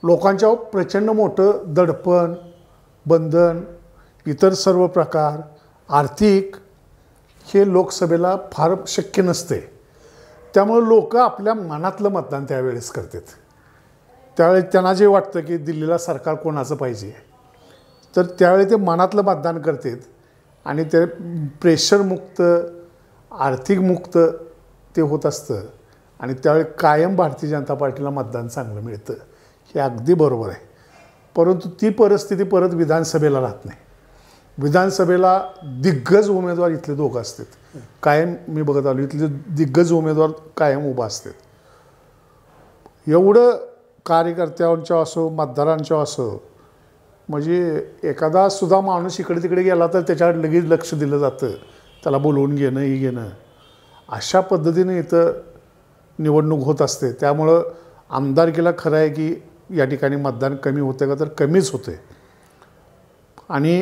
लोकांच्या प्रचंड मोठं दडपण बंधन इतर सर्व प्रकार आर्थिक हे लोकसभेला फार शक्य नसते त्यामुळं लोक आपल्या मनातलं मतदान त्यावेळेस करतात त्यावेळी त्यांना जे वाटतं की दिल्लीला सरकार कोणाचं पाहिजे तर त्यावेळी ते मनातलं मतदान करतात आणि ते प्रेशरमुक्त मुक्त ते होत असतं आणि त्यावेळी कायम भारतीय जनता पार्टीला मतदान चांगलं मिळतं हे अगदी बरोबर आहे परंतु ती परिस्थिती परत विधानसभेला राहत नाही विधानसभेला दिग्गज उमेदवार इथले दोघं असतात कायम मी बघत आलो इथले दिग्गज उमेदवार कायम उभा असतात एवढं कार्यकर्त्यांच्या असो मतदारांच्या असो म्हणजे एखादा सुद्धा माणूस इकडे तिकडे गेला तर त्याच्यावर लगेच लक्ष दिलं जातं त्याला बोलवून घेणं ही घेणं अशा पद्धतीने इथं निवडणूक होत असते त्यामुळं आमदारकीला खरं आहे की या ठिकाणी मतदान कमी होतं का तर कमीच होतं आणि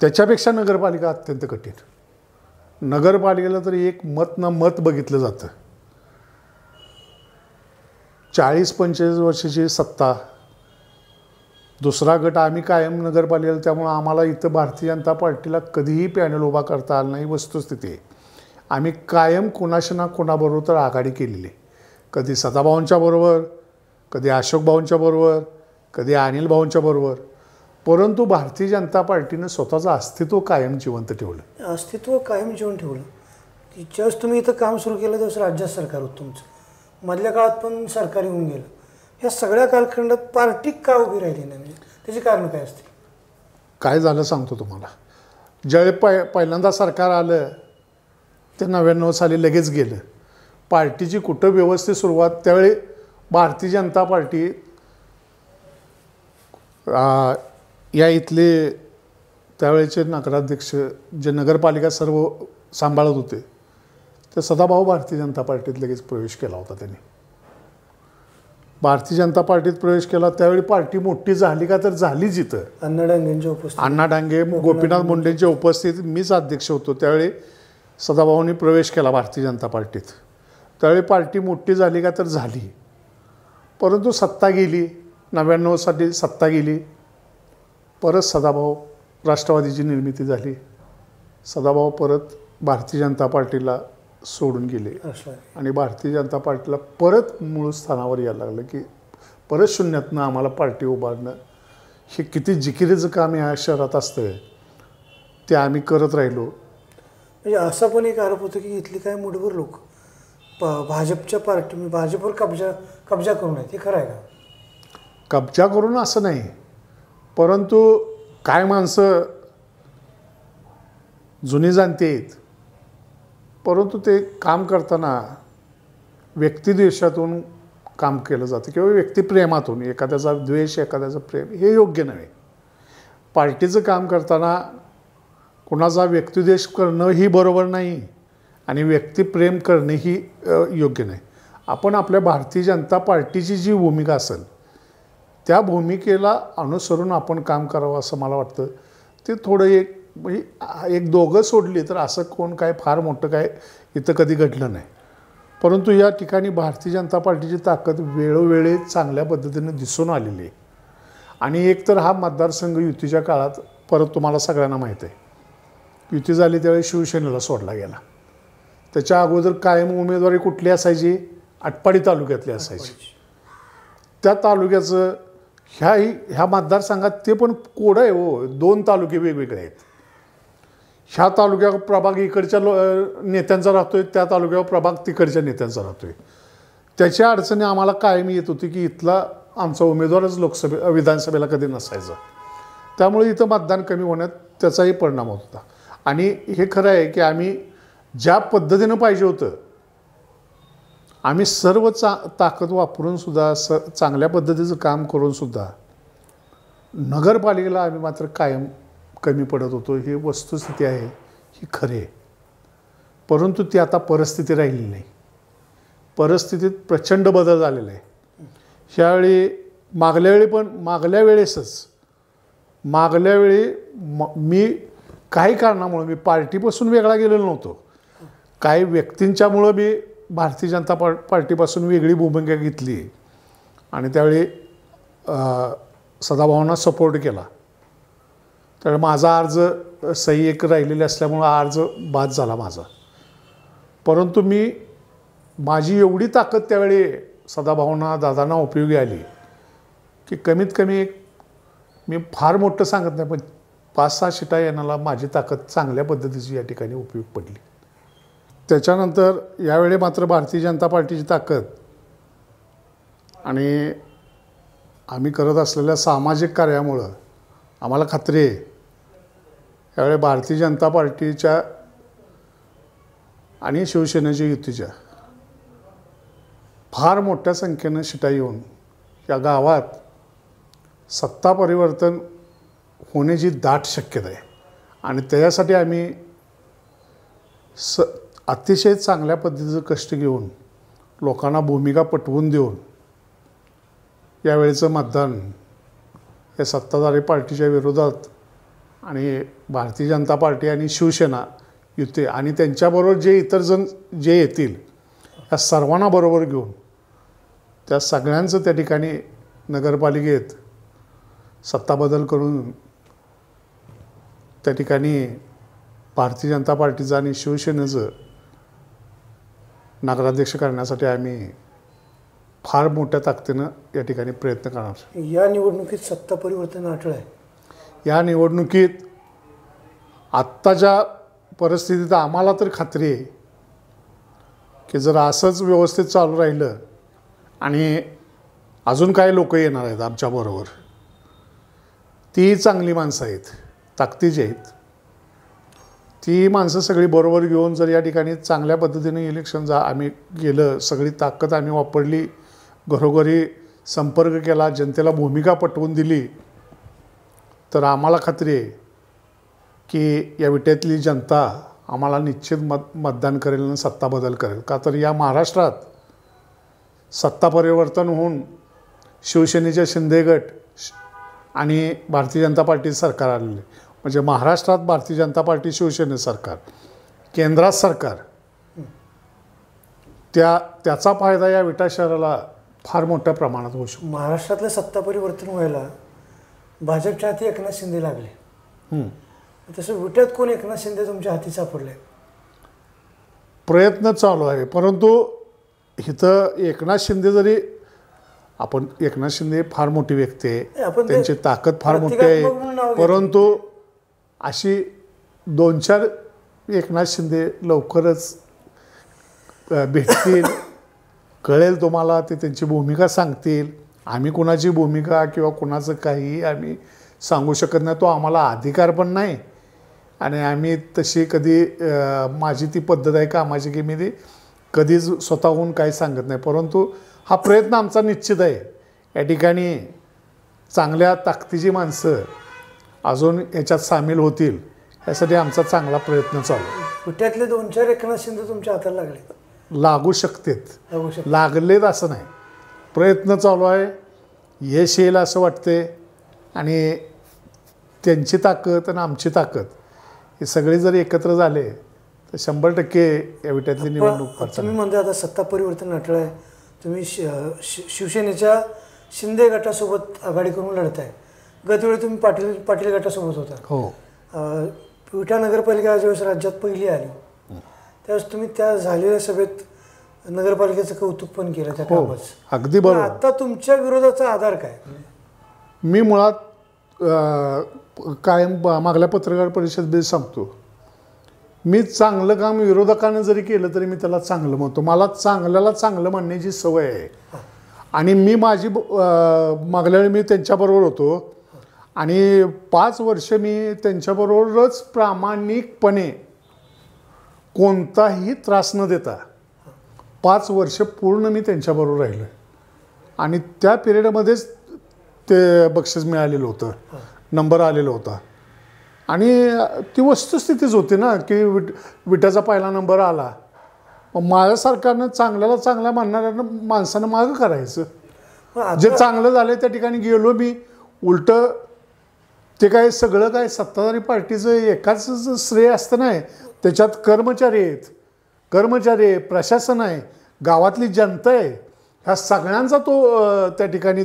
त्याच्यापेक्षा नगरपालिका अत्यंत कठीण नगरपालिकेला तर एक मत ना मत बघितलं जातं चाळीस पंचेचाळीस वर्षाची सत्ता दुसरा गट आम्ही कायम नगरपालिकेला त्यामुळं आम्हाला इथं भारतीय जनता पार्टीला कधीही पॅनल उभा करता आला नाही वस्तुस्थिती आहे आम्ही कायम कोणाशी ना कोणाबरोबर तर आघाडी केलेली आहे कधी सदाभाऊंच्या बरोबर कधी अशोक भाऊंच्या बरोबर कधी अनिल भाऊंच्या बरोबर परंतु भारतीय जनता पार्टीनं स्वतःचं अस्तित्व कायम जिवंत ठेवलं अस्तित्व कायम जिवंत ठेवलं जस्ट तुम्ही इथं काम सुरू केलं तसं राज्यात सरकार होतं तुमचं मधल्या काळात पण सरकारी होऊन गेलं या सगळ्या कालखंडात पार्टी का उभी राहिली नाही म्हणजे त्याची कारण काय असते काय झालं सांगतो तुम्हाला ज्यावेळी पै पहिल्यांदा सरकार आलं ते नव्याण्णव साली लगेच गेलं पार्टीची कुठं व्यवस्थित सुरुवात त्यावेळी भारतीय जनता पार्टी या इथले त्यावेळेचे नगराध्यक्ष जे नगरपालिका सर्व सांभाळत होते ते सदाभाऊ भारतीय जनता पार्टीत लगेच प्रवेश केला होता त्यांनी भारतीय जनता पार्टीत प्रवेश केला त्यावेळी पार्टी मोठी झाली का तर झाली जिथं अण्णा डांगेंच्या उपस्थित अण्णा डांगे गोपीनाथ मुंडेंच्या उपस्थित मीच अध्यक्ष होतो त्यावेळी सदाभाऊंनी प्रवेश केला भारतीय जनता पार्टीत त्यावेळी पार्टी मोठी झाली का तर झाली परंतु सत्ता गेली नव्याण्णवसाठी सत्ता गेली परत सदाभाऊ राष्ट्रवादीची निर्मिती झाली सदाभाऊ परत भारतीय जनता पार्टीला सोडून गेले आणि भारतीय जनता पार्टीला परत मूळ स्थानावर यायला लागलं की परत शून्यातनं आम्हाला पार्टी उभारणं हे किती जिकिरीचं काम या शहरात असतं ते आम्ही करत राहिलो म्हणजे असा पण एक आरोप होतो की इथली काय मुठभर लोक भाजपच्या पार्टी म्हणजे भाजपवर कब्जा कब्जा करून आहे ते खरं आहे का कब्जा करून असं नाही परंतु काय माणसं जुनी जाणते आहेत परंतु ते काम करताना व्यक्तिद्वेषातून काम केलं जातं किंवा व्यक्तिप्रेमातून एखाद्याचा द्वेष एखाद्याचं प्रेम हे योग्य नव्हे पार्टीचं काम करताना कुणाचा व्यक्तिद्वेष करणं ही बरोबर नाही आणि व्यक्तिप्रेम करणे ही योग्य नाही आपण आपल्या भारतीय जनता पार्टीची जी भूमिका असेल त्या भूमिकेला अनुसरून आपण काम करावं असं मला वाटतं ते थोडं एक म्हणजे एक दोघं सोडली तर असं कोण काय फार मोठं काय इथं कधी घडलं नाही परंतु या ठिकाणी भारतीय जनता पार्टीची ताकद वेळोवेळी चांगल्या पद्धतीने दिसून आलेली आहे आणि एक तर हा मतदारसंघ युतीच्या काळात परत तुम्हाला सगळ्यांना माहीत आहे युती झाली त्यावेळी शिवसेनेला सोडला गेला त्याच्या अगोदर कायम उमेदवारी कुठली असायची आटपाडी तालुक्यातली असायची त्या तालुक्याचं ह्याही ह्या मतदारसंघात ते पण कोडं आहे हो दोन तालुके वेगवेगळे आहेत ह्या तालुक्यावर प्रभाग इकडच्या लो नेत्यांचा राहतोय त्या तालुक्यावर प्रभाग तिकडच्या नेत्यांचा राहतो आहे त्याच्या अडचणी आम्हाला कायम येत होती की इथला आमचा उमेदवारच लोकसभे विधानसभेला कधी नसायचा त्यामुळे इथं मतदान कमी होण्यात त्याचाही परिणाम होत होता आणि हे खरं आहे की आम्ही ज्या पद्धतीनं पाहिजे होतं आम्ही सर्व चा ताकद वापरूनसुद्धा स चांगल्या पद्धतीचं काम करूनसुद्धा नगरपालिकेला आम्ही मात्र कायम कमी पडत होतो ही वस्तुस्थिती आहे ही खरे आहे परंतु ती आता परिस्थिती राहिली नाही परिस्थितीत प्रचंड बदल झालेला आहे ह्यावेळी मागल्या वेळी पण मागल्या वेळेसच मागल्या वेळी म मी काही कारणामुळं मी पार्टीपासून वेगळा गेलेलो नव्हतो काही व्यक्तींच्यामुळं मी भारतीय जनता पा पार्टीपासून वेगळी भूमिका घेतली आणि त्यावेळी सदाभावांना सपोर्ट केला कारण माझा अर्ज सही एक राहिलेला असल्यामुळं अर्ज बाद झाला माझा परंतु मी माझी एवढी ताकद त्यावेळी सदाभावना दादांना उपयोगी आली की कमीत कमी एक मी फार मोठं सांगत नाही पण पाच सहा शिटा येण्याला माझी ताकद चांगल्या पद्धतीची या ठिकाणी उपयोग पडली त्याच्यानंतर यावेळी मात्र भारतीय जनता पार्टीची ताकद आणि आम्ही करत असलेल्या सामाजिक कार्यामुळं आम्हाला खात्री आहे त्यावेळी भारतीय जनता पार्टीच्या आणि शिवसेनेच्या युतीच्या फार मोठ्या संख्येनं शिटा येऊन या गावात सत्ता परिवर्तन होण्याची दाट शक्यता आहे आणि त्याच्यासाठी आम्ही स अतिशय चांगल्या पद्धतीचं कष्ट घेऊन लोकांना भूमिका पटवून देऊन यावेळेचं मतदान या सत्ताधारी पार्टीच्या विरोधात आणि भारतीय जनता पार्टी आणि शिवसेना युती आणि त्यांच्याबरोबर जे इतर जण जे येतील त्या सर्वांना बरोबर घेऊन त्या सगळ्यांचं त्या ठिकाणी नगरपालिकेत सत्ता बदल करून त्या ठिकाणी भारतीय जनता पार्टीचं आणि शिवसेनेचं नगराध्यक्ष करण्यासाठी आम्ही फार मोठ्या ताकदीनं या ठिकाणी प्रयत्न करणार या निवडणुकीत सत्ता परिवर्तन अटळ आहे या निवडणुकीत आत्ताच्या परिस्थितीत आम्हाला तर खात्री आहे की जर असंच व्यवस्थित चालू राहिलं आणि अजून काय लोक येणार आहेत आमच्याबरोबर ती चांगली माणसं आहेत ताकदीची आहेत ती माणसं सगळी बरोबर घेऊन जर या ठिकाणी चांगल्या पद्धतीने इलेक्शन जा आम्ही गेलं सगळी ताकद आम्ही वापरली घरोघरी संपर्क केला जनतेला भूमिका पटवून दिली तर आम्हाला खात्री आहे की या विट्यातली जनता आम्हाला निश्चित मत मतदान करेल आणि सत्ता बदल करेल का तर या महाराष्ट्रात सत्ता परिवर्तन होऊन शिवसेनेच्या शिंदे गट आणि भारतीय जनता पार्टी सरकार आलेले म्हणजे महाराष्ट्रात भारतीय जनता पार्टी शिवसेने सरकार केंद्रात सरकार त्या त्याचा फायदा या विटा शहराला फार मोठ्या प्रमाणात होऊ शकतो महाराष्ट्रातलं सत्ता परिवर्तन व्हायला भाजपच्या हाती एकनाथ शिंदे लागले तसं विट्यात कोण एकनाथ शिंदे तुमच्या हाती सापडले प्रयत्न चालू आहे परंतु इथं एकनाथ शिंदे जरी आपण एकनाथ शिंदे फार मोठी व्यक्ती आहे त्यांची ताकद फार मोठी आहे परंतु अशी दोन चार एकनाथ शिंदे लवकरच भेटतील कळेल तुम्हाला ते त्यांची भूमिका सांगतील आम्ही कोणाची भूमिका किंवा कोणाचं काही आम्ही सांगू शकत नाही तो आम्हाला अधिकार पण नाही आणि आम्ही तशी कधी माझी ती पद्धत आहे कामाची की मी ती कधीच स्वतःहून काही सांगत नाही परंतु हा प्रयत्न आमचा निश्चित आहे या ठिकाणी चांगल्या ताकदीची माणसं अजून याच्यात सामील होतील यासाठी आमचा चांगला प्रयत्न चालू कुठ्यातले दोन चार एकनाथ शिंदे तुमच्या हाताला लागले लागू शकतेत लागलेत असं नाही प्रयत्न चालू आहे यश येईल असं वाटते आणि त्यांची ताकद आणि आमची ताकद हे सगळे जर एकत्र झाले तर शंभर टक्के या विट्यातली निवडणूक तुम्ही म्हणता आता सत्ता परिवर्तन अटळ आहे तुम्ही शिवसेनेच्या शिंदे गटासोबत आघाडी करून लढताय गतवेळी तुम्ही पाटील पाटील गटासोबत होता हो विटा नगरपालिका ज्यावेळेस राज्यात पहिली आली त्यावेळेस तुम्ही त्या झालेल्या सभेत नगरपालिकेचं कौतुक पण केलं त्या हो, अगदी बरोबर आता तुमच्या विरोधाचा आधार काय मी मुळात कायम मागल्या पत्रकार परिषदेत सांगतो मी चांगलं काम विरोधकाने जरी केलं तरी मी त्याला चांगलं म्हणतो मला चांगल्याला चांगलं म्हणण्याची सवय आहे आणि मी माझी मागल्या वेळी मी त्यांच्याबरोबर होतो आणि पाच वर्ष मी त्यांच्याबरोबरच प्रामाणिकपणे कोणताही त्रास न देता पाच वर्ष पूर्ण मी त्यांच्याबरोबर राहिलो आणि त्या पिरियडमध्येच ते बक्षीस मिळालेलं होतं नंबर आलेला होता आणि ती वस्तुस्थितीच होती ना की विट विटाचा पहिला नंबर आला माझ्या सरकारनं चांगल्याला चांगल्या मानणाऱ्यांना माणसानं मागं करायचं जे चांगलं झालं त्या ठिकाणी गेलो मी उलट ते काय सगळं काय सत्ताधारी पार्टीचं एकाच श्रेय असतं नाही त्याच्यात कर्मचारी आहेत कर्मचारी आहे प्रशासन आहे गावातली जनता आहे ह्या सगळ्यांचा तो त्या ठिकाणी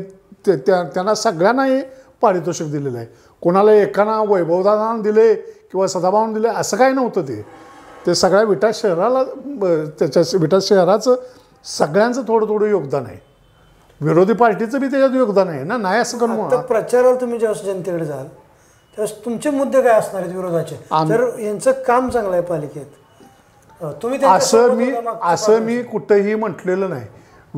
त्यांना सगळ्यांना हे पारितोषिक दिलेलं आहे कोणाला एकाना वैभवदानानं दिले किंवा सदाभावानं दिले असं काय नव्हतं ते ते सगळ्या विटा शहराला त्याच्या विटा शहराचं सगळ्यांचं थोडं थोडं योगदान आहे विरोधी पार्टीचं बी त्याच्यात योगदान आहे ना नाही असं करून प्रचाराला तुम्ही जेव्हा जनतेकडे जाल तेव्हा तुमचे मुद्दे काय असणार आहेत विरोधाचे तर यांचं काम चांगलं आहे पालिकेत तुम्ही असं मी असं मी कुठंही म्हटलेलं नाही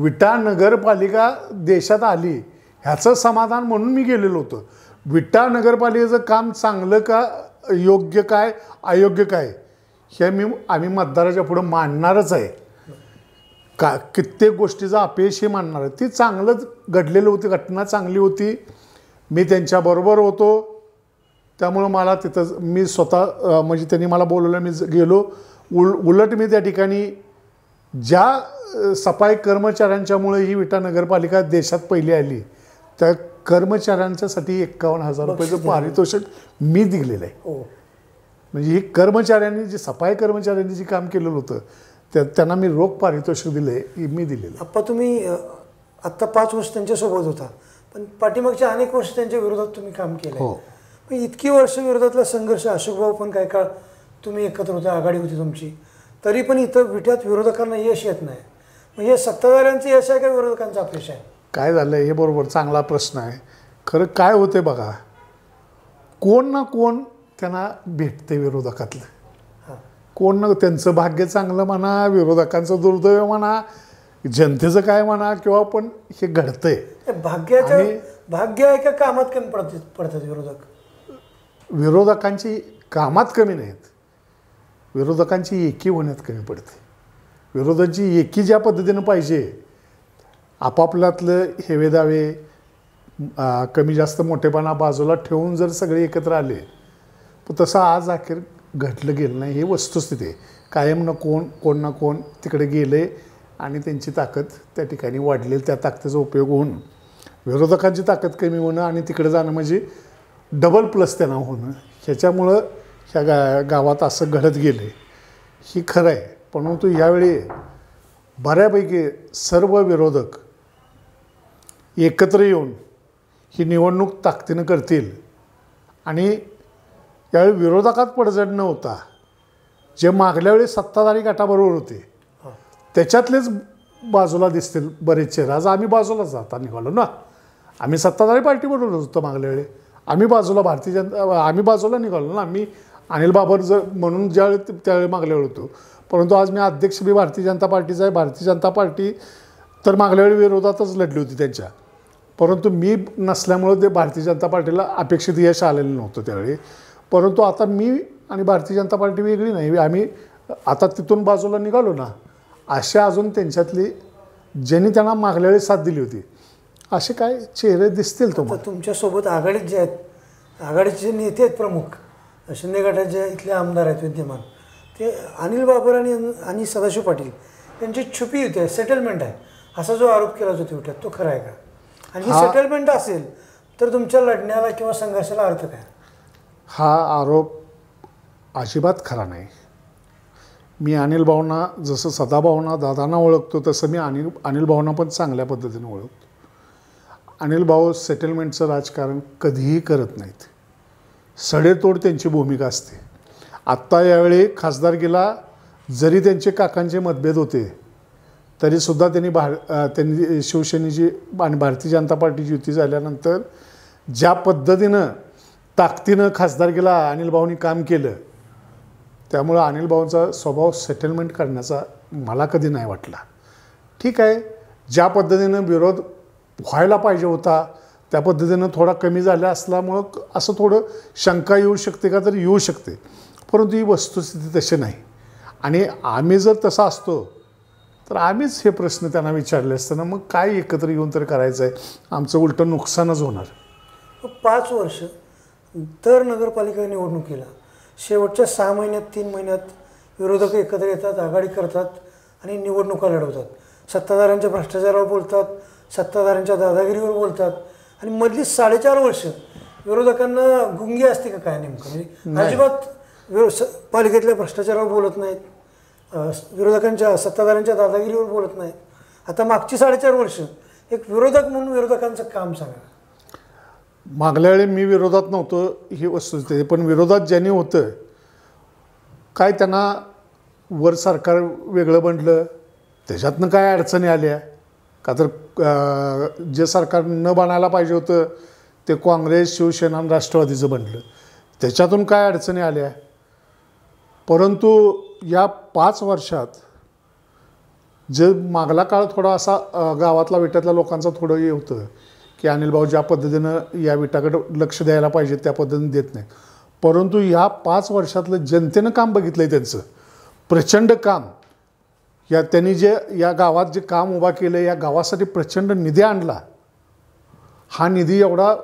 विटा नगरपालिका देशात आली ह्याचं समाधान म्हणून मी गेलेलो होतो विटा नगरपालिकेचं काम चांगलं का योग्य काय अयोग्य काय हे मी आम्ही मतदाराच्या पुढं मांडणारच आहे का कित्येक गोष्टीचं अपयश हे मानणार आहे ती चांगलंच घडलेलं होती घटना चांगली होती मी त्यांच्याबरोबर होतो त्यामुळं मला तिथं मी स्वतः म्हणजे त्यांनी मला बोलवलं मी गेलो उल उलट मी त्या ठिकाणी ज्या सफाई कर्मचाऱ्यांच्यामुळे ही विटा नगरपालिका देशात पहिली आली त्या कर्मचाऱ्यांच्यासाठी एक्कावन्न हजार रुपयाचं पारितोषिक मी दिलेलं आहे हो. म्हणजे ही कर्मचाऱ्यांनी जे सफाई कर्मचाऱ्यांनी जे काम केलेलं होतं त्या त्यांना मी रोख पारितोषिक दिले मी दिलेलं आप्पा तुम्ही आत्ता पाच वर्ष त्यांच्यासोबत होता पण पाठीमागच्या अनेक वर्ष त्यांच्या विरोधात तुम्ही काम केलं हो इतकी वर्ष विरोधातला संघर्ष अशोकभाऊ पण काय काळ तुम्ही एकत्र होता आघाडी होती तुमची तरी पण इथं विठ्यात विरोधकांना यश येत नाही मग हे सत्ताधाऱ्यांचं यश आहे का विरोधकांचं अपयश आहे काय झालं हे बरोबर चांगला प्रश्न आहे खरं काय होते बघा कोण ना कोण त्यांना भेटते विरोधकातलं कोण ना त्यांचं भाग्य चांगलं म्हणा विरोधकांचं दुर्दैव म्हणा जनतेचं काय म्हणा किंवा पण हे घडतंय भाग्याचं भाग्य आहे का कामात कमी पडतात पडतात विरोधक विरोधकांची कामात कमी नाहीत विरोधकांची एकी होण्यात कमी पडते विरोधकांची एकी ज्या पद्धतीनं पाहिजे आपापल्यातलं हेवेदावे कमी जास्त मोठेपणा बाजूला ठेवून जर सगळे एकत्र आले तर तसं आज अखेर घडलं गेलं नाही हे वस्तुस्थिती आहे कायम न कोण कोण ना कोण तिकडे गेले आणि त्यांची ताकद त्या ठिकाणी वाढलेली त्या ताकदीचा उपयोग होऊन विरोधकांची ताकद कमी होणं आणि तिकडे जाणं म्हणजे डबल प्लस त्यांना होणं ह्याच्यामुळं ह्या गा गावात असं घडत गेले ही खरं आहे परंतु यावेळी बऱ्यापैकी सर्व विरोधक एकत्र येऊन ही निवडणूक ताकदीनं करतील आणि यावेळी विरोधकात पडझड न होता जे मागल्या वेळी सत्ताधारी गटाबरोबर होते त्याच्यातलेच बाजूला दिसतील बरेचसे राजा आम्ही बाजूला जाता निघालो ना आम्ही सत्ताधारी पार्टीबरोबर होतो मागल्या वेळी आम्ही बाजूला भारतीय जनता आम्ही बाजूला निघालो ना आम्ही अनिल बाबर जर म्हणून ज्यावेळी त्यावेळी मागल्या होतो परंतु आज मी अध्यक्ष बी भारतीय जनता पार्टीचा आहे भारतीय जनता पार्टी तर मागल्यावेळी विरोधातच लढली होती त्यांच्या परंतु मी नसल्यामुळे ते भारतीय जनता पार्टीला अपेक्षित यश आलेलं नव्हतं त्यावेळी परंतु आता मी आणि भारतीय जनता पार्टी वेगळी नाही आम्ही आता तिथून बाजूला निघालो ना अशा अजून त्यांच्यातली ज्यांनी त्यांना मागल्यावेळी साथ दिली होती असे काय चेहरे दिसतील तुम्हाला तुमच्यासोबत आघाडीत जे आहेत आघाडीचे नेते आहेत प्रमुख शिंदे गटाचे इथले आमदार आहेत विद्यमान ते अनिल बाबर आणि आणि सदाशिव पाटील यांची छुपी होते आहे सेटलमेंट आहे असा जो आरोप केला जो युट्यात तो खरा आहे का आणि सेटलमेंट असेल तर तुमच्या लढण्याला किंवा संघर्षाला अर्थ काय हा आरोप अजिबात खरा नाही मी अनिल भाऊंना जसं सदाभावना दादांना ओळखतो तसं मी अनिल अनिल भाऊंना पण चांगल्या पद्धतीने ओळखतो अनिल भाऊ सेटलमेंटचं राजकारण कधीही करत नाहीत सडेतोड त्यांची भूमिका असते आत्ता यावेळी गेला जरी त्यांचे काकांचे मतभेद होते तरीसुद्धा त्यांनी भार त्यांनी शिवसेनेची आणि भारतीय जनता पार्टीची युती झाल्यानंतर ज्या पद्धतीनं ताकदीनं खासदारकीला अनिल भाऊंनी काम केलं त्यामुळं अनिल भाऊंचा स्वभाव सेटलमेंट करण्याचा मला कधी नाही वाटला ठीक आहे ज्या पद्धतीनं विरोध व्हायला पाहिजे होता त्या पद्धतीनं थोडा कमी झाला असल्यामुळं असं थोडं शंका येऊ शकते का तर येऊ शकते परंतु ही वस्तुस्थिती तशी नाही आणि आम्ही जर तसा असतो तर आम्हीच हे प्रश्न त्यांना विचारले असताना मग काय एकत्र येऊन तर करायचं आहे आमचं उलटं नुकसानच होणार पाच वर्ष दर नगरपालिका निवडणुकीला शेवटच्या सहा महिन्यात तीन महिन्यात विरोधक एकत्र येतात आघाडी करतात आणि निवडणुका लढवतात सत्ताधाऱ्यांच्या भ्रष्टाचारावर बोलतात सत्ताधाऱ्यांच्या दादागिरीवर बोलतात आणि मधली साडेचार वर्ष विरोधकांना गुंगी असते का काय नेमकं म्हणजे अजिबात पालिकेतल्या भ्रष्टाचारावर बोलत नाहीत विरोधकांच्या सत्ताधाऱ्यांच्या दादागिरीवर बोलत नाहीत आता मागची साडेचार वर्ष एक विरोधक म्हणून विरोधकांचं काम सांगा मागल्या वेळी मी विरोधात नव्हतो ही वस्तुस्थिती पण विरोधात ज्याने होतं काय त्यांना वर सरकार वेगळं बनलं त्याच्यातनं काय अडचणी आल्या का तर जे सरकार न बनायला पाहिजे होतं ते काँग्रेस शिवसेना आणि राष्ट्रवादीचं बनलं त्याच्यातून काय अडचणी आल्या परंतु या पाच वर्षात जे मागला काळ थोडा असा गावातला विटातल्या लोकांचा थोडं हे होतं की अनिल भाऊ ज्या पद्धतीनं या विटाकडे लक्ष द्यायला पाहिजे त्या पद्धतीने देत नाही परंतु ह्या पाच वर्षातलं जनतेनं काम बघितलं आहे त्यांचं प्रचंड काम या त्यांनी जे या गावात जे काम उभा केलं या गावासाठी प्रचंड निधी आणला हा निधी एवढा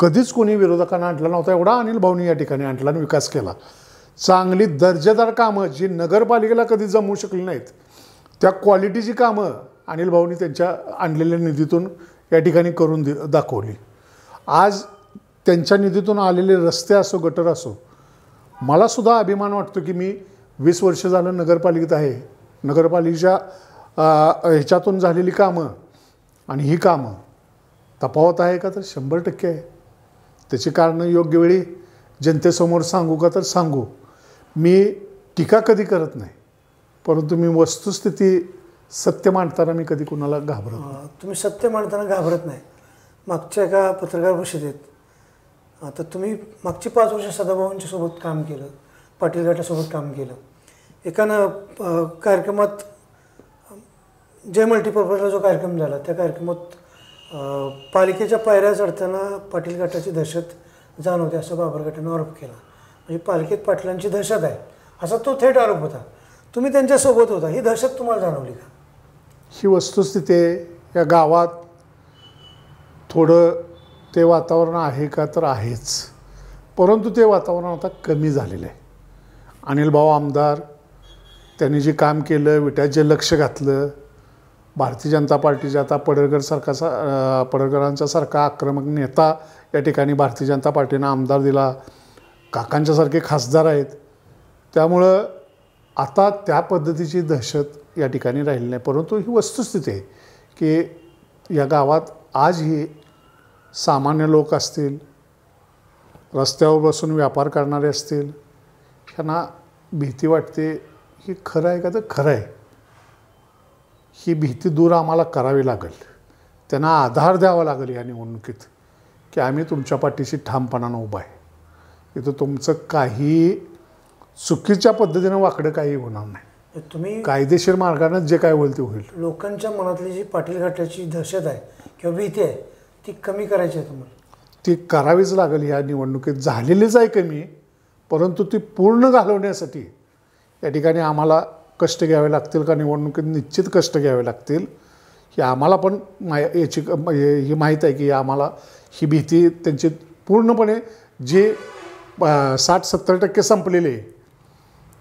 कधीच कोणी विरोधकांना आणला नव्हता एवढा अनिल भाऊनी या ठिकाणी आणला आणि विकास केला चांगली दर्जेदार कामं जी नगरपालिकेला कधी जमवू शकली नाहीत त्या क्वालिटीची कामं अनिल भाऊनी त्यांच्या आणलेल्या निधीतून या ठिकाणी करून दि दाखवली आज त्यांच्या निधीतून आलेले रस्ते असो गटर असो मलासुद्धा अभिमान वाटतो की मी वीस वर्ष झालं नगरपालिकेत आहे नगरपालिकेच्या ह्याच्यातून झालेली कामं आणि ही कामं तपावत आहे का तर शंभर टक्के आहे त्याची कारणं योग्य वेळी जनतेसमोर सांगू का तर सांगू मी टीका कधी करत नाही परंतु मी वस्तुस्थिती सत्य मांडताना मी कधी कुणाला घाबरत तुम्ही सत्य मांडताना घाबरत नाही मागच्या एका पत्रकार परिषदेत आता तुम्ही मागची पाच वर्ष सदाभाऊंच्या सोबत काम केलं पाटील गटासोबत काम केलं एका ना कार्यक्रमात जय मल्टीपर्पजला जो कार्यक्रम झाला त्या कार्यक्रमात पालिकेच्या पायऱ्या चढताना पाटील गटाची दहशत जाणवते असं बाबर गटानं आरोप केला म्हणजे पालिकेत पाटलांची दहशत आहे असा तो थेट आरोप होता तुम्ही त्यांच्यासोबत होता ही दहशत तुम्हाला जाणवली का ही वस्तुस्थिती या गावात थोडं ते वातावरण आहे का तर आहेच परंतु ते वातावरण आता कमी झालेलं आहे अनिल भाऊ आमदार त्यांनी जे काम केलं विट्यात जे लक्ष घातलं भारतीय जनता पार्टीच्या आता पडळकरसारखा सा पडळकरांच्यासारखा आक्रमक नेता या ठिकाणी भारतीय जनता पार्टीनं आमदार दिला काकांच्यासारखे खासदार आहेत त्यामुळं आता त्या पद्धतीची दहशत या ठिकाणी राहिली नाही परंतु ही वस्तुस्थिती आहे की या गावात आजही सामान्य लोक असतील रस्त्यावर बसून व्यापार करणारे असतील त्यांना भीती वाटते हे खरं आहे का तर खरं आहे ही भीती दूर आम्हाला करावी लागेल त्यांना आधार द्यावा लागेल या निवडणुकीत की आम्ही तुमच्या पाठीशी ठामपणानं उभा आहे इथं तुमचं काही चुकीच्या पद्धतीनं वाकडं काही होणार नाही तुम्ही कायदेशीर मार्गानं जे काय होईल ते होईल लोकांच्या मनातली जी पाटील घाटाची दहशत आहे किंवा भीती आहे ती कमी करायची आहे तुम्हाला ती करावीच लागेल या निवडणुकीत झालेलीच आहे कमी परंतु ती पूर्ण घालवण्यासाठी या ठिकाणी आम्हाला कष्ट घ्यावे लागतील का निवडणुकीत निश्चित कष्ट घ्यावे लागतील हे आम्हाला पण याची ही माहीत आहे की आम्हाला ही भीती त्यांची पूर्णपणे जे साठ सत्तर टक्के संपलेले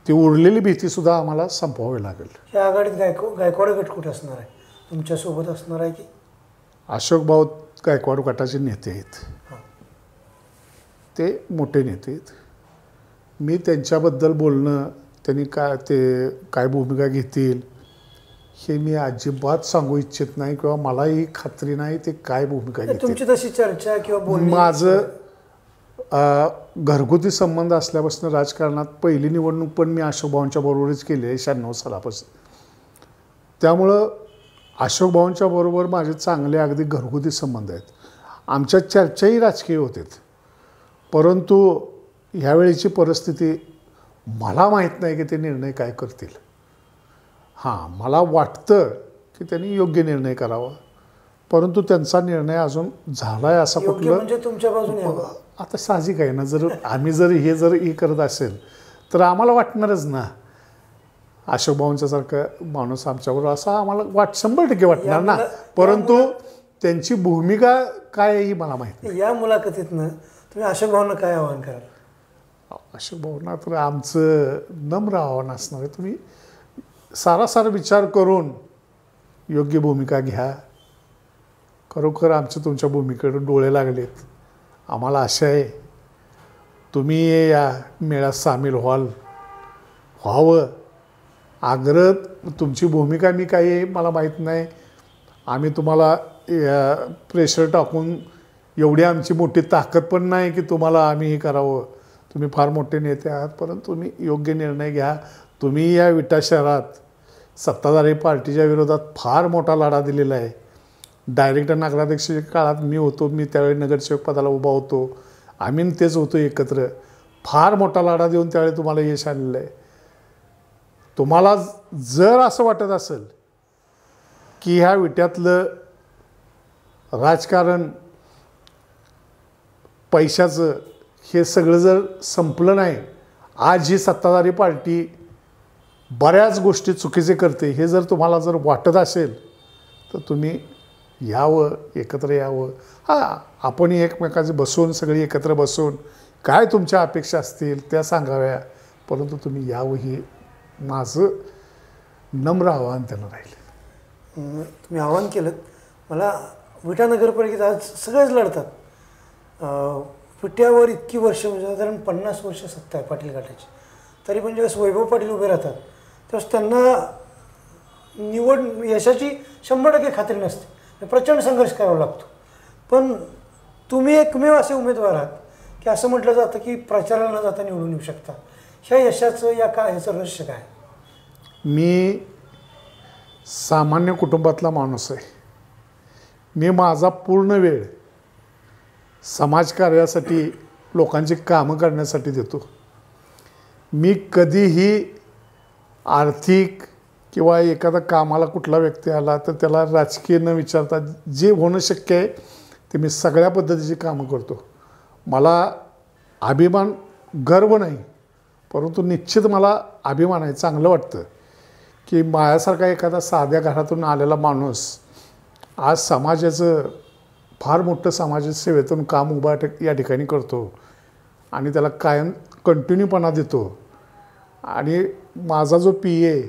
ती उरलेली भीतीसुद्धा आम्हाला संपवावी लागेल या आघाडीत गायको गायकवाड गट कुठे असणार आहे तुमच्यासोबत असणार आहे की अशोक भाऊ गायकवाड गटाचे नेते आहेत ते मोठे नेते आहेत मी त्यांच्याबद्दल बोलणं त्यांनी काय ते काय भूमिका घेतील हे मी अजिबात सांगू इच्छित नाही किंवा मलाही खात्री नाही ते काय भूमिका घेतील तुमची तशी चर्चा किंवा माझं घरगुती संबंध असल्यापासून राजकारणात पहिली निवडणूक पण मी अशोक भावांच्या बरोबरच केली आहे शहाण्णव सालापासून त्यामुळं अशोक भावांच्या बरोबर माझे चांगले अगदी घरगुती संबंध आहेत आमच्या चर्चाही राजकीय होतात परंतु ह्यावेळीची परिस्थिती मला माहीत नाही की ते निर्णय काय करतील हां मला वाटतं की त्यांनी योग्य निर्णय करावा परंतु त्यांचा निर्णय अजून झाला आहे म्हणजे तुमच्या कुठलं आता साहजिक आहे ना जर आम्ही जर हे जर हे करत असेल तर आम्हाला वाटणारच ना अशोक भाऊंच्यासारखं माणूस आमच्यावर असा आम्हाला वाट शंभर टक्के वाटणार ना परंतु त्यांची भूमिका काय ही मला माहिती या मुलाखतीतनं तुम्ही अशोक भाऊंना काय आवाहन कराल अशी भावना तर आमचं नम्र आव्हान असणार आहे तुम्ही सारासार विचार करून योग्य भूमिका घ्या खरोखर आमच्या तुमच्या भूमिकेकडे डोळे लागलेत आम्हाला आशा आहे तुम्ही या मेळ्यात सामील व्हाल व्हावं आग्रह तुमची भूमिका मी काही मला माहीत नाही आम्ही तुम्हाला प्रेशर टाकून एवढी आमची मोठी ताकद पण नाही की तुम्हाला आम्ही हे करावं तुम्ही फार मोठे नेते आहात परंतु तुम्ही योग्य निर्णय घ्या तुम्ही या विटा शहरात सत्ताधारी पार्टीच्या विरोधात फार मोठा लढा दिलेला आहे डायरेक्टर नगराध्यक्षाच्या काळात मी होतो मी त्यावेळी नगरसेवक पदाला उभा होतो आम्ही तेच होतो एकत्र फार मोठा लढा देऊन त्यावेळी तुम्हाला यश आलेलं आहे तुम्हाला जर असं वाटत असेल की ह्या विट्यातलं राजकारण पैशाचं हे सगळं जर संपलं नाही आज ही सत्ताधारी पार्टी बऱ्याच गोष्टी चुकीचे करते हे जर तुम्हाला जर वाटत असेल तर तुम्ही यावं एकत्र यावं हां आपण एकमेकाचे बसून सगळी एकत्र बसून काय तुमच्या अपेक्षा असतील त्या सांगाव्या परंतु तुम्ही यावं ही माझं नम्र आव्हान त्यांना राहिलं तुम्ही आव्हान केलं मला विटा आज सगळेच लढतात पिठ्यावर इतकी वर्ष म्हणजे साधारण पन्नास वर्ष सत्ता आहे पाटील गटाची तरी पण ज्यावेळेस वैभव पाटील उभे राहतात तेव्हा त्यांना निवड यशाची शंभर टक्के खात्री नसते म्हणजे प्रचंड संघर्ष करावा लागतो पण तुम्ही एकमेव असे उमेदवार आहात की असं म्हटलं जातं की प्रचाराला न जाता निवडून येऊ शकता ह्या यशाचं या का ह्याचं रहस्य काय मी सामान्य कुटुंबातला माणूस आहे मी माझा पूर्ण वेळ समाजकार्यासाठी लोकांची कामं करण्यासाठी देतो मी कधीही आर्थिक किंवा एखादा कामाला कुठला व्यक्ती आला तर त्याला राजकीय न विचारता जे होणं शक्य आहे ते मी सगळ्या पद्धतीची कामं करतो मला अभिमान गर्व नाही परंतु निश्चित मला अभिमान आहे चांगलं वाटतं की माझ्यासारखा एखादा साध्या घरातून आलेला माणूस आज समाजाचं फार मोठं सामाजिक सेवेतून काम उभा या ठिकाणी करतो आणि त्याला कायम कंटिन्यूपणा देतो आणि माझा जो पी ए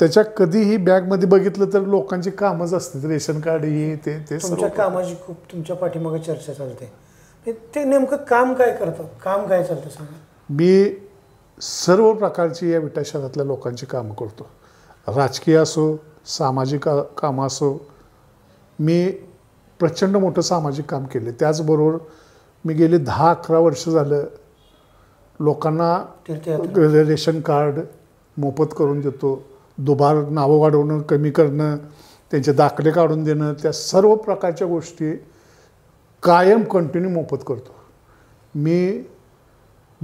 त्याच्या कधीही बॅगमध्ये बघितलं तर लोकांची कामच असतात रेशन कार्ड हे ते ते तुमच्या कामाची खूप तुमच्या पाठीमागे चर्चा चालते ते नेमकं काम काय करतं काम काय चालतं सांग मी सर्व प्रकारची या विटा शहरातल्या लोकांची कामं करतो राजकीय असो सामाजिक कामं असो मी प्रचंड मोठं सामाजिक काम केलं त्याचबरोबर मी गेले दहा अकरा वर्ष झालं लोकांना रेशन कार्ड मोफत करून देतो दुबार नावं वाढवणं कमी करणं त्यांचे दाखले काढून देणं त्या सर्व प्रकारच्या गोष्टी कायम कंटिन्यू मोफत करतो मी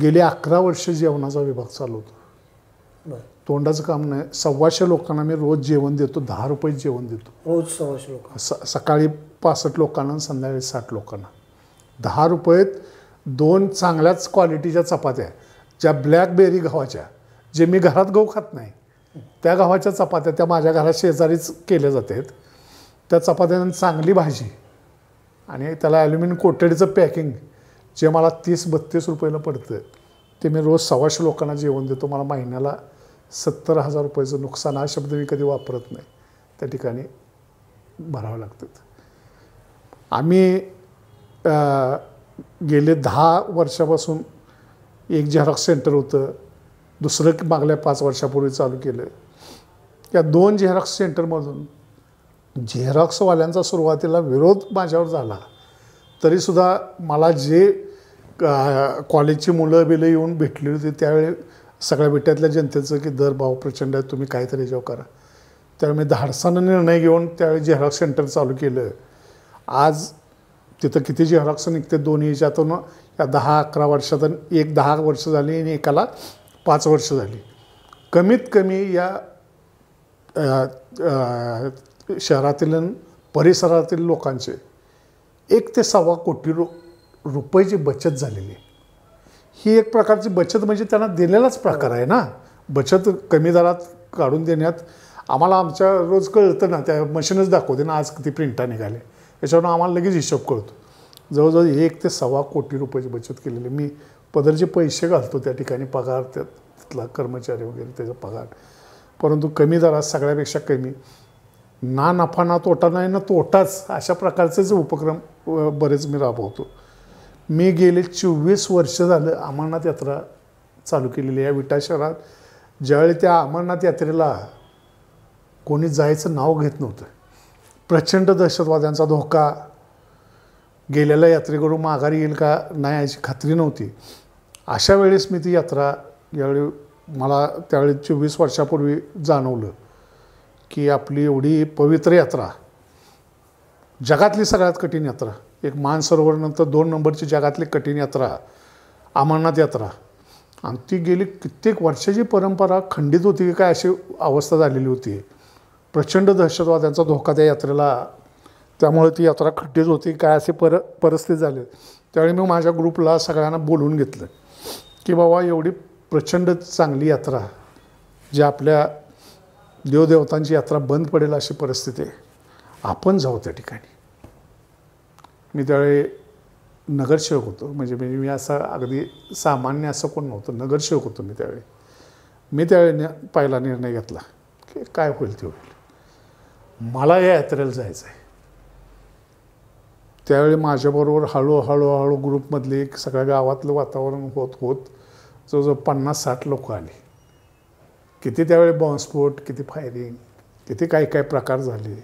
गेले अकरा वर्ष जेवणाचा विभाग चालवतो तोंडाचं काम नाही सव्वाशे लोकांना मी रोज जेवण देतो दहा रुपये जेवण देतो रोज सव्वाशे लोक स सकाळी पासष्ट लोकांना संध्याकाळी साठ लोकांना दहा रुपयेत दोन चांगल्याच क्वालिटीच्या चपात्या ज्या ब्लॅकबेरी गव्हाच्या जे मी घरात गहू खात नाही त्या गव्हाच्या चपात्या त्या माझ्या घरात शेजारीच केल्या जातात त्या चपात्यानं चांगली भाजी आणि त्याला ॲल्युमिनियम कोटेडचं पॅकिंग जे मला तीस बत्तीस रुपयाला पडतं ते मी रोज सव्वाशे लोकांना जेवण देतो मला महिन्याला सत्तर हजार रुपयाचं नुकसान हा शब्द मी कधी वापरत नाही त्या ठिकाणी भरावं लागतं आम्ही गेले दहा वर्षापासून एक झेरॉक्स सेंटर होतं दुसरं मागल्या पाच वर्षापूर्वी चालू केलं त्या दोन झेरॉक्स सेंटरमधून झेरॉक्सवाल्यांचा सुरुवातीला विरोध माझ्यावर झाला तरीसुद्धा मला जे कॉलेजची मुलं बिलं येऊन भेटली होती त्यावेळी सगळ्या विट्यातल्या जनतेचं की दर भाव प्रचंड आहे तुम्ही काहीतरी जेव्हा करा त्यावेळी मी धाडसानं निर्णय घेऊन त्यावेळी झेरॉक्स सेंटर चालू केलं आज तिथं किती जी हरक्स निघते दोन्ही याच्यातून या दहा अकरा वर्षात एक दहा वर्ष झाली आणि एकाला पाच वर्ष झाली कमीत कमी या शहरातील परिसरातील लोकांचे एक ते सव्वा कोटी रु रुपयाची बचत झालेली ही एक प्रकारची बचत म्हणजे त्यांना दिलेलाच प्रकार आहे ना बचत कमी दरात काढून देण्यात आम्हाला आमच्या रोज कळतं ना त्या मशीनच दाखवते ना आज किती प्रिंटा निघाले त्याच्यावरून आम्हाला लगेच हिशोब कळतो जवळजवळ एक ते सव्वा कोटी रुपयाची बचत केलेली मी पदरचे पैसे घालतो त्या ठिकाणी पगार त्या तिथला कर्मचारी वगैरे त्याचा पगार परंतु कमी दरात सगळ्यापेक्षा कमी ना नफा ना तोटा नाही ना तोटाच अशा प्रकारचेच उपक्रम बरेच मी राबवतो मी गेले चोवीस वर्ष झालं अमरनाथ यात्रा चालू केलेली या विटा शहरात ज्यावेळी त्या अमरनाथ यात्रेला कोणी जायचं नाव घेत नव्हतं प्रचंड दहशतवाद्यांचा धोका गेलेला यात्रेकरून माघारी येईल का नाही याची खात्री नव्हती अशा वेळेस मी ती यात्रा यावेळी मला त्यावेळी चोवीस वर्षापूर्वी जाणवलं की आपली एवढी पवित्र यात्रा जगातली सगळ्यात कठीण यात्रा एक मानसरोवरनंतर दोन नंबरची जगातली कठीण यात्रा अमरनाथ यात्रा आणि ती गेली कित्येक वर्षाची परंपरा खंडित होती की काय अशी अवस्था झालेली होती प्रचंड दहशतवाद्यांचा धोका त्या यात्रेला त्यामुळे ती यात्रा खड्डीच होती काय असे पर परिस्थिती झाले त्यावेळी मी माझ्या ग्रुपला सगळ्यांना बोलून घेतलं की बाबा एवढी प्रचंड चांगली यात्रा जी आपल्या देवदेवतांची यात्रा बंद पडेल अशी परिस्थिती आहे आपण जाऊ त्या ठिकाणी मी त्यावेळी नगरसेवक होतो म्हणजे म्हणजे मी असं अगदी सामान्य असं कोण नव्हतं नगरसेवक होतो मी त्यावेळी मी त्यावेळी पहिला निर्णय घेतला की काय होईल ते मला या यात्रेला जायचं आहे त्यावेळी माझ्याबरोबर हळूहळू हळू ग्रुपमधले एक सगळ्या गावातलं वातावरण होत होत जवळजवळ पन्नास साठ लोक आले किती त्यावेळी बॉम्बस्फोट किती फायरिंग किती काही काय प्रकार झाले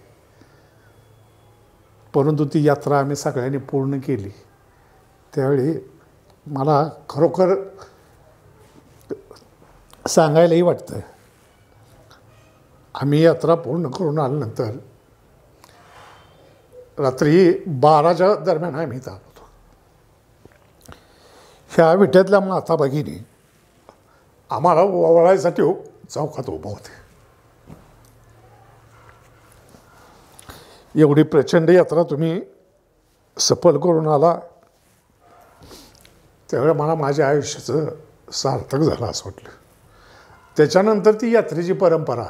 परंतु ती यात्रा आम्ही सगळ्यांनी पूर्ण केली त्यावेळी मला खरोखर सांगायलाही वाटतं आम्ही यात्रा पूर्ण करून आल्यानंतर रात्री बाराच्या दरम्यान आम्ही जात होतो ह्या विट्यातल्या माता भगिनी आम्हाला ओवळायसाठी चौकात उभं होते एवढी प्रचंड यात्रा तुम्ही सफल करून आला त्यावेळेला मला माझ्या आयुष्याचं सार्थक झालं असं वाटलं त्याच्यानंतर ती यात्रेची परंपरा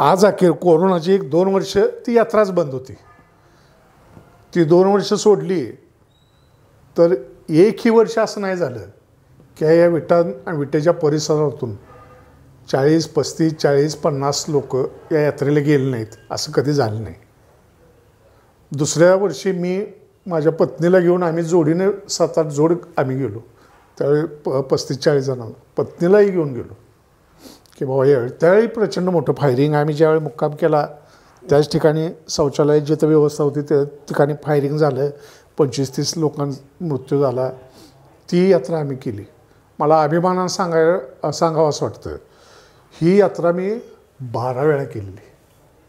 आज अखेर कोरोनाची एक दोन वर्ष ती यात्राच बंद होती ती दोन वर्ष सोडली तर एकही वर्ष असं नाही झालं की या विटा विटेच्या परिसरातून चाळीस पस्तीस चाळीस पन्नास लोक या यात्रेला गेले नाहीत असं कधी झालं नाही दुसऱ्या वर्षी मी माझ्या पत्नीला घेऊन आम्ही जोडीने सात आठ जोड आम्ही गेलो त्यावेळी प पस्तीस चाळीस जणांना पत्नीलाही घेऊन गेलो की बाबा त्यावेळी प्रचंड मोठं फायरिंग आम्ही ज्यावेळी मुक्काम केला त्याच ठिकाणी शौचालय जिथं व्यवस्था होती त्या ठिकाणी फायरिंग झालं पंचवीस तीस लोकांचा मृत्यू झाला ती यात्रा आम्ही केली मला अभिमानानं सांगाय सांगावं असं वाटतं ही यात्रा मी बारा वेळा केलेली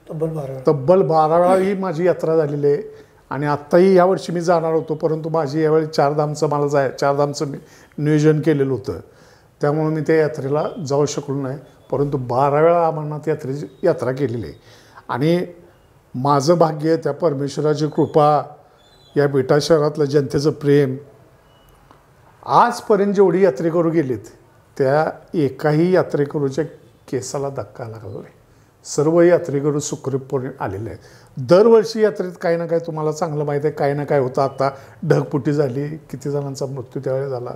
तब्बल बारा तब्बल बारा वेळा ही माझी यात्रा झालेली आहे आणि आत्ताही यावर्षी मी जाणार होतो परंतु माझी यावेळी चारधामचं मला जाय चारधामचं मी नियोजन केलेलं होतं त्यामुळे मी त्या यात्रेला जाऊ शकलो नाही परंतु बारा वेळा अमरनाथ यात्रेची यात्रा केलेली आहे आणि माझं भाग्य त्या परमेश्वराची कृपा या बेटा शहरातलं जनतेचं प्रेम आजपर्यंत जेवढी यात्रेकरू गेलीत त्या एकाही यात्रेकरूच्या केसाला धक्का लागला नाही सर्व यात्रेकरू सुखरूपपणे आलेले आहेत दरवर्षी यात्रेत काही ना काय तुम्हाला चांगलं माहीत आहे काही ना काय होतं आता ढगपुटी झाली किती जणांचा मृत्यू त्यावेळेला झाला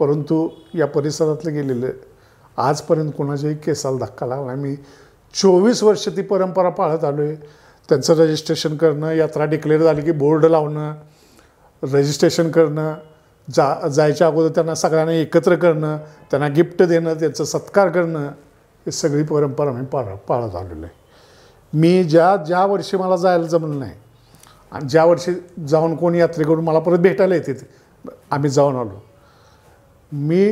परंतु या परिसरातले गेलेले आजपर्यंत कोणाच्याही केसाला धक्का लागला मी चोवीस वर्ष ती परंपरा पाळत आलो आहे त्यांचं रजिस्ट्रेशन करणं यात्रा डिक्लेअर झाली की बोर्ड लावणं रजिस्ट्रेशन करणं जा जायच्या अगोदर त्यांना सगळ्यांना एकत्र करणं त्यांना गिफ्ट देणं त्यांचा सत्कार करणं ही सगळी परंपरा मी पाळ पाळत आलेलो आहे मी ज्या ज्या वर्षी मला जायला जमलं नाही आणि ज्या वर्षी जाऊन कोण यात्रेकडून मला परत भेटायला येते आम्ही जाऊन आलो मी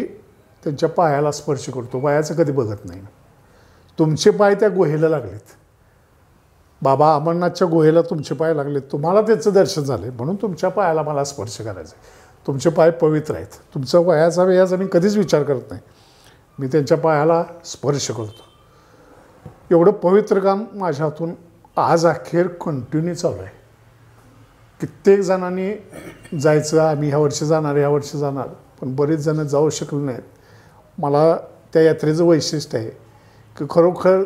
त्यांच्या पायाला स्पर्श करतो वयाचं कधी बघत नाही तुमचे पाय त्या गुहेला लागलेत बाबा अमरनाथच्या गुहेला तुमचे पाय लागलेत तुम्हाला त्याचं दर्शन झालं म्हणून तुमच्या पायाला मला स्पर्श करायचं आहे तुमचे पाय पवित्र आहेत तुमचा वयाचा वयाचा मी कधीच विचार करत नाही मी त्यांच्या पायाला स्पर्श करतो एवढं पवित्र काम माझ्या हातून आज अखेर कंटिन्यू चालू आहे कित्येक जणांनी जायचं आम्ही ह्या वर्षी जाणार ह्या वर्षी जाणार पण बरेच जण जाऊ शकले नाहीत मला त्या यात्रेचं वैशिष्ट्य आहे की खरोखर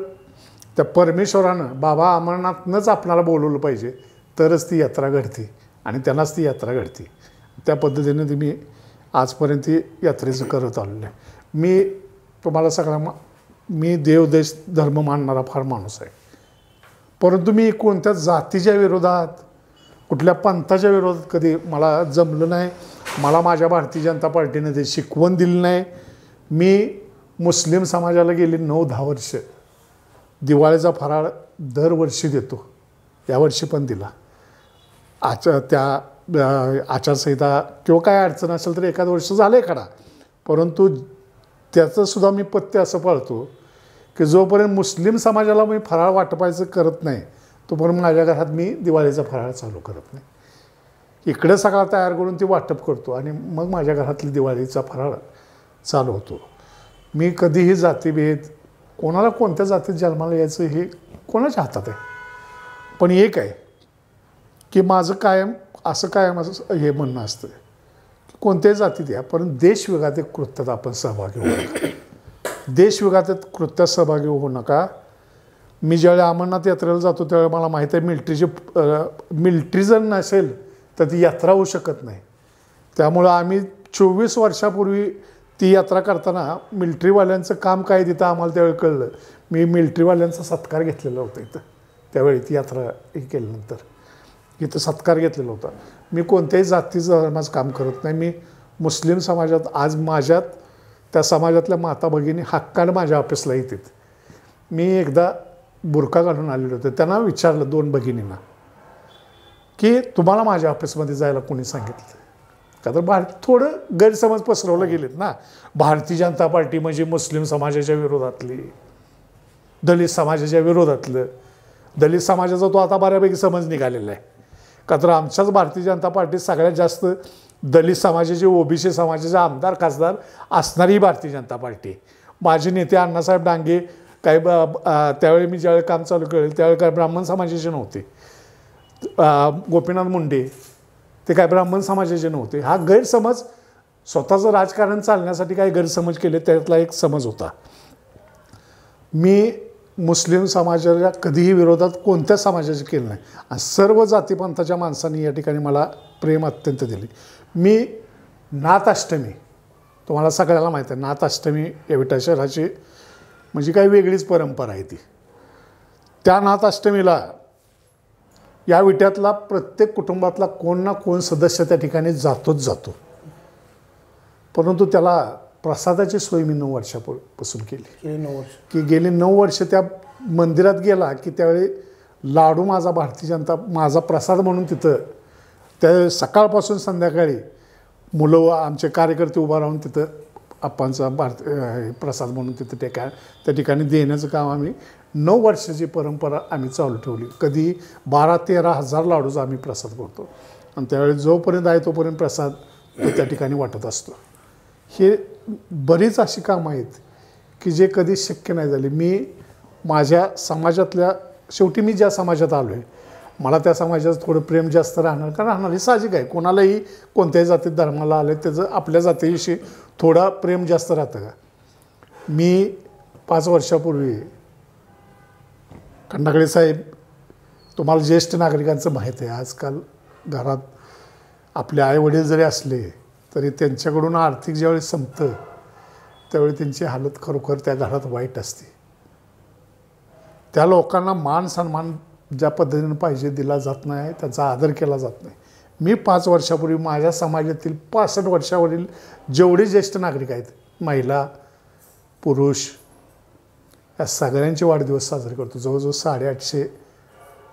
त्या परमेश्वरानं बाबा अमरनाथनंच आपणाला बोलवलं पाहिजे तरच ती यात्रा घडते आणि त्यांनाच ती यात्रा घडते त्या पद्धतीने ती मी आजपर्यंत यात्रेचं करत आलेलो आहे मी तुम्हाला सगळ्या मी देवदेश धर्म मानणारा फार माणूस आहे परंतु मी कोणत्या जातीच्या विरोधात कुठल्या पंथाच्या विरोधात कधी मला जमलं नाही मला माझ्या भारतीय जनता पार्टीने ते शिकवण दिली नाही मी मुस्लिम समाजाला गेली नऊ दहा वर्ष दिवाळीचा फराळ दरवर्षी देतो यावर्षी पण दिला आचा त्या आचारसंहिता किंवा काय अडचण असेल तर एखाद वर्ष झालं आहे खरा परंतु त्याचंसुद्धा मी पत्ते असं पाळतो की जोपर्यंत मुस्लिम समाजाला मी फराळ वाटपायचं करत नाही तोपर्यंत माझ्या घरात मी दिवाळीचा फराळ चालू करत नाही इकडं सगळा तयार करून ती वाटप करतो आणि मग माझ्या घरातली दिवाळीचा फराळ चालवतो मी कधीही जातीभेद कोणाला कोणत्या जातीत जन्माला यायचं हे कोणाच्या हातात आहे पण एक आहे की माझं कायम असं कायम असं हे म्हणणं असतं की कोणत्याही जातीत या पण एक कृत्यात आपण सहभागी होऊ नका देशविघातक कृत्यात सहभागी होऊ नका मी ज्यावेळी अमरनाथ यात्रेला जातो त्यावेळेला मला माहीत आहे मिल्ट्रीचे मिल्ट्री जर नसेल तर ती यात्रा होऊ शकत नाही त्यामुळं आम्ही चोवीस वर्षापूर्वी ती यात्रा करताना मिल्ट्रीवाल्यांचं काम काय तिथं आम्हाला त्यावेळी कळलं मी मिल्ट्रीवाल्यांचा सत्कार घेतलेला होता इथं त्यावेळी ती यात्रा हे केल्यानंतर इथं सत्कार घेतलेला होता मी कोणत्याही जातीचं धर्माचं काम करत नाही मी मुस्लिम समाजात आज माझ्यात त्या समाजातल्या माता भगिनी हक्कानं माझ्या ऑफिसला येते मी एकदा बुरखा घालून आलेलो होते त्यांना विचारलं दोन भगिनींना की तुम्हाला माझ्या ऑफिसमध्ये जायला कोणी सांगितलं का तर भार थोडं गैरसमज पसरवलं गेलेत ना भारतीय जनता पार्टी म्हणजे मुस्लिम समाजाच्या विरोधातली दलित समाजाच्या विरोधातलं दलित समाजाचा तो आता बऱ्यापैकी समज निघालेला आहे का तर आमच्याच भारतीय जनता पार्टीत सगळ्यात जास्त दलित समाजाचे ओबीसी समाजाचे आमदार खासदार असणारी भारतीय जनता पार्टी माझे नेते अण्णासाहेब डांगे काही त्यावेळी मी ज्यावेळी काम चालू केलं त्यावेळी काय ब्राह्मण समाजाचे नव्हते गोपीनाथ मुंडे ते काय ब्राह्मण समाजाचे नव्हते हा गैरसमज स्वतःचं राजकारण चालण्यासाठी काय गैरसमज केले त्यातला एक समज होता मी मुस्लिम समाजाच्या कधीही विरोधात कोणत्या समाजाचे केलं नाही आणि सर्व जातीपंथाच्या माणसांनी या ठिकाणी मला प्रेम अत्यंत दिले मी नाथाष्टमी तुम्हाला सगळ्याला माहीत आहे नाथाष्टमी या शहराची म्हणजे काही वेगळीच परंपरा आहे ती त्या नाथाष्टमीला या विट्यातला प्रत्येक कुटुंबातला कोण ना कोण सदस्य त्या ठिकाणी जातोच जातो परंतु त्याला प्रसादाची सोय मी नऊ वर्षापासून केली नऊ वर्ष की गेले नऊ वर्ष त्या मंदिरात गेला की त्यावेळी लाडू माझा भारतीय जनता माझा प्रसाद म्हणून तिथं त्या सकाळपासून संध्याकाळी मुलं आमचे कार्यकर्ते उभा राहून तिथं आप्पांचा भारत प्रसाद म्हणून तिथं त्या त्या ठिकाणी देण्याचं काम आम्ही नऊ वर्षाची परंपरा आम्ही चालू ठेवली कधी बारा तेरा हजार लाडूचा आम्ही प्रसाद करतो आणि त्यावेळी जोपर्यंत आहे तोपर्यंत प्रसाद त्या ठिकाणी वाटत असतो हे बरीच अशी कामं आहेत की जे कधी शक्य नाही झाले मी माझ्या समाजातल्या शेवटी मी ज्या समाजात आलो आहे मला त्या समाजात थोडं प्रेम जास्त राहणार का राहणार हे साहजिक आहे कोणालाही कोणत्याही जातीत धर्माला आलं त्याचं आपल्या जातीविषयी थोडा प्रेम जास्त राहतं का मी पाच वर्षापूर्वी खंडाकडे साहेब तुम्हाला ज्येष्ठ नागरिकांचं माहीत आहे आजकाल घरात आपले आईवडील जरी असले तरी त्यांच्याकडून आर्थिक ज्यावेळी संपतं त्यावेळी त्यांची हालत खरोखर त्या घरात वाईट असते त्या लोकांना मान सन्मान ज्या पद्धतीनं पाहिजे दिला जात नाही त्यांचा आदर केला जात नाही मी पाच वर्षापूर्वी माझ्या समाजातील पासष्ट वर्षावरील जेवढे ज्येष्ठ नागरिक आहेत महिला पुरुष या सगळ्यांचे वाढदिवस साजरे करतो जवळजवळ साडेआठशे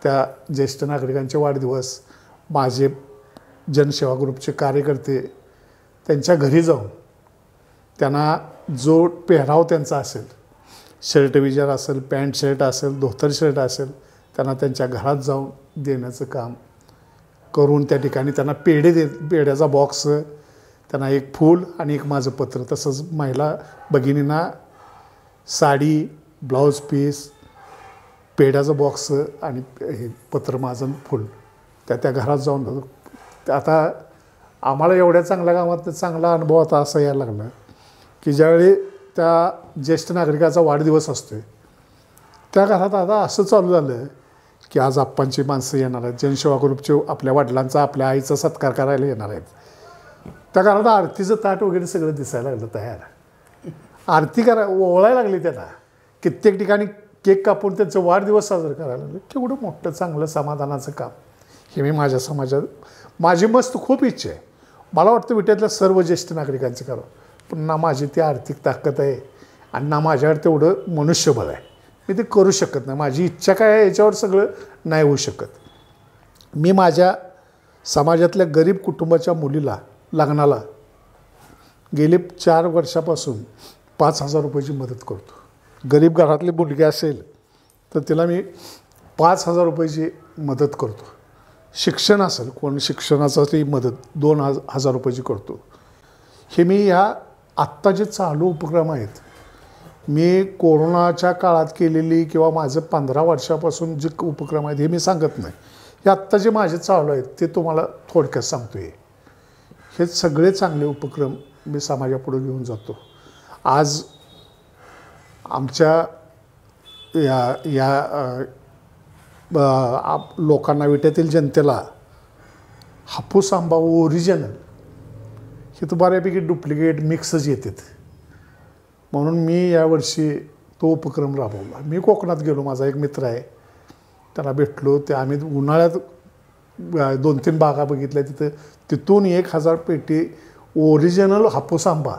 त्या ज्येष्ठ नागरिकांचे वाढदिवस माझे जनसेवा ग्रुपचे कार्यकर्ते त्यांच्या घरी जाऊन त्यांना जो पेहराव त्यांचा असेल शर्ट विजर असेल पॅन्ट शर्ट असेल धोतर शर्ट असेल त्यांना त्यांच्या घरात जाऊन देण्याचं काम करून त्या ठिकाणी त्यांना पेढे दे पेढ्याचा बॉक्स त्यांना एक फूल आणि एक माझं पत्र तसंच महिला भगिनींना साडी ब्लाऊज पीस पेढ्याचं बॉक्स आणि हे पत्र माझं फुल त्या त्या घरात जाऊन आता आम्हाला एवढ्या चांगल्या कामात चांगला अनुभव आता असा यायला लागला की ज्यावेळी त्या ज्येष्ठ नागरिकाचा वाढदिवस असतो आहे त्या घरात आता असं चालू झालं की आज आप्पांची माणसं येणार आहेत जनसेवा ग्रुपचे आपल्या वडिलांचा आपल्या आईचा सत्कार करायला येणार आहेत त्या घरात आरतीचं ताट वगैरे सगळं दिसायला लागलं तयार आरती करा ओवळायला लागली त्याला कित्येक ठिकाणी केक कापून त्यांचं वाढदिवस साजरा करायला लागले केवढं मोठं चांगलं समाधानाचं काम हे मी माझ्या समाजात माझी मस्त खूप इच्छा आहे मला वाटतं विट्यातल्या सर्व ज्येष्ठ नागरिकांचं करावं पण ना माझी ती आर्थिक ताकद आहे आणि ना माझ्यावर तेवढं मनुष्यबळ आहे मी ते करू शकत नाही माझी इच्छा काय आहे याच्यावर सगळं नाही होऊ शकत मी माझ्या समाजातल्या गरीब कुटुंबाच्या मुलीला लग्नाला गेले चार वर्षापासून पाच हजार रुपयाची मदत करतो गरीब घरातली मुलगी असेल तर तिला मी पाच हजार रुपयाची मदत करतो शिक्षण असेल कोण ती मदत दोन हजार रुपयाची करतो हे मी ह्या आत्ता जे चालू उपक्रम आहेत मी कोरोनाच्या काळात केलेली किंवा माझं पंधरा वर्षापासून जे उपक्रम आहेत हे मी सांगत नाही हे आत्ता जे माझे चालू आहेत ते तुम्हाला थोडक्यात सांगतो आहे हे सगळे चांगले उपक्रम मी समाजापुढे घेऊन जातो आज आमच्या या या लोकांना विट्यातील जनतेला हापूस आंबा ओरिजिनल हे तर बऱ्यापैकी डुप्लिकेट मिक्सच येतात म्हणून मी यावर्षी तो उपक्रम राबवला मी कोकणात गेलो माझा एक मित्र आहे त्याला भेटलो ते आम्ही उन्हाळ्यात दोन तीन बागा बघितल्या तिथं तिथून एक हजार पेटी ओरिजिनल हापूस आंबा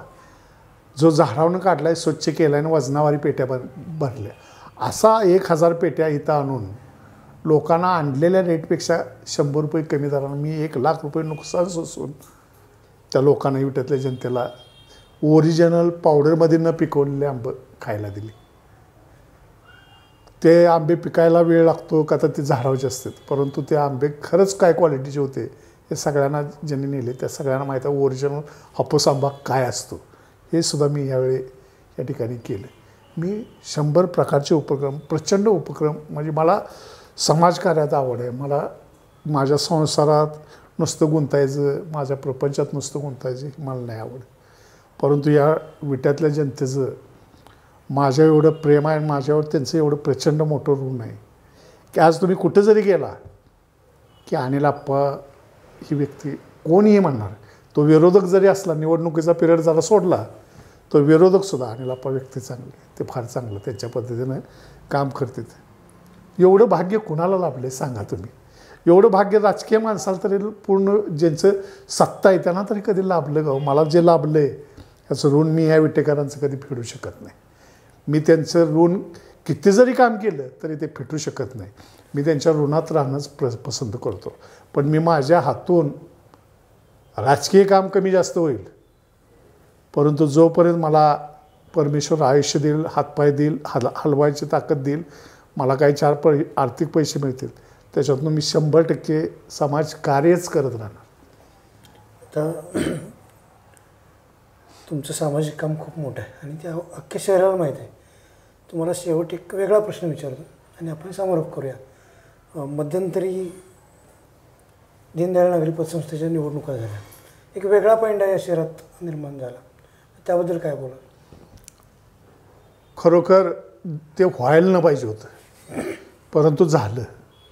जो झाडावून काढला आहे स्वच्छ केला आणि वजनावारी पेट्या भर भरल्या असा एक हजार पेट्या इथं आणून लोकांना आणलेल्या रेटपेक्षा शंभर रुपये कमी दरानं मी एक लाख रुपये नुकसान सोसून त्या लोकांना विट्यातल्या जनतेला ओरिजिनल पावडरमध्ये न पिकवलेले आंबे खायला दिले ते आंबे पिकायला वेळ लागतो का तर ते झाडावचे असतात परंतु ते आंबे खरंच काय क्वालिटीचे होते हे सगळ्यांना ज्यांनी नेले त्या सगळ्यांना माहीत आहे ओरिजिनल हापूस आंबा काय असतो हे सुद्धा मी यावेळी या ठिकाणी केलं मी शंभर प्रकारचे उपक्रम प्रचंड उपक्रम म्हणजे मला समाजकार्यात आवड आहे मला माझ्या संसारात नुसतं गुंतायचं माझ्या प्रपंचात नुसतं गुंतायचं मला नाही आवड परंतु या विट्यातल्या जनतेचं माझ्या एवढं प्रेम आहे आणि माझ्यावर त्यांचं एवढं प्रचंड मोठं ऋण आहे की आज तुम्ही कुठं जरी गेला की अनिल आप्पा ही व्यक्ती कोणीही म्हणणार तो विरोधक जरी असला निवडणुकीचा पिरियड जरा सोडला तो विरोधकसुद्धा आणि व्यक्ती चांगली ते फार चांगलं त्यांच्या पद्धतीनं काम करते ते एवढं भाग्य कुणाला लाभले सांगा तुम्ही एवढं भाग्य राजकीय माणसाला तरी पूर्ण ज्यांचं सत्ता आहे त्यांना तरी कधी लाभलं गाव हो? मला जे लाभलं आहे याचं ऋण मी ह्या विटेकरांचं कधी फेडू शकत नाही मी त्यांचं ऋण किती जरी काम केलं तरी ते फेटू शकत नाही मी त्यांच्या ऋणात राहणंच प्र पसंत करतो पण मी माझ्या हातून राजकीय काम कमी जास्त होईल परंतु जोपर्यंत मला परमेश्वर आयुष्य देईल हातपाय देईल हल हलवायची ताकद देईल मला काही चार प आर्थिक पैसे मिळतील त्याच्यातून मी शंभर टक्के समाज कार्यच करत राहणार आता तुमचं सामाजिक काम खूप मोठं आहे आणि ते अख्ख्या शहराला माहीत आहे तुम्हाला शेवट एक वेगळा प्रश्न विचारतो आणि आपण समारोप करूया मध्यंतरी दीनदयाळ नागरी पतसंस्थेच्या निवडणुका झाल्या एक वेगळा पॉईंट आहे या शहरात निर्माण झाला त्याबद्दल काय बोला खरोखर ते व्हायला न पाहिजे होतं परंतु झालं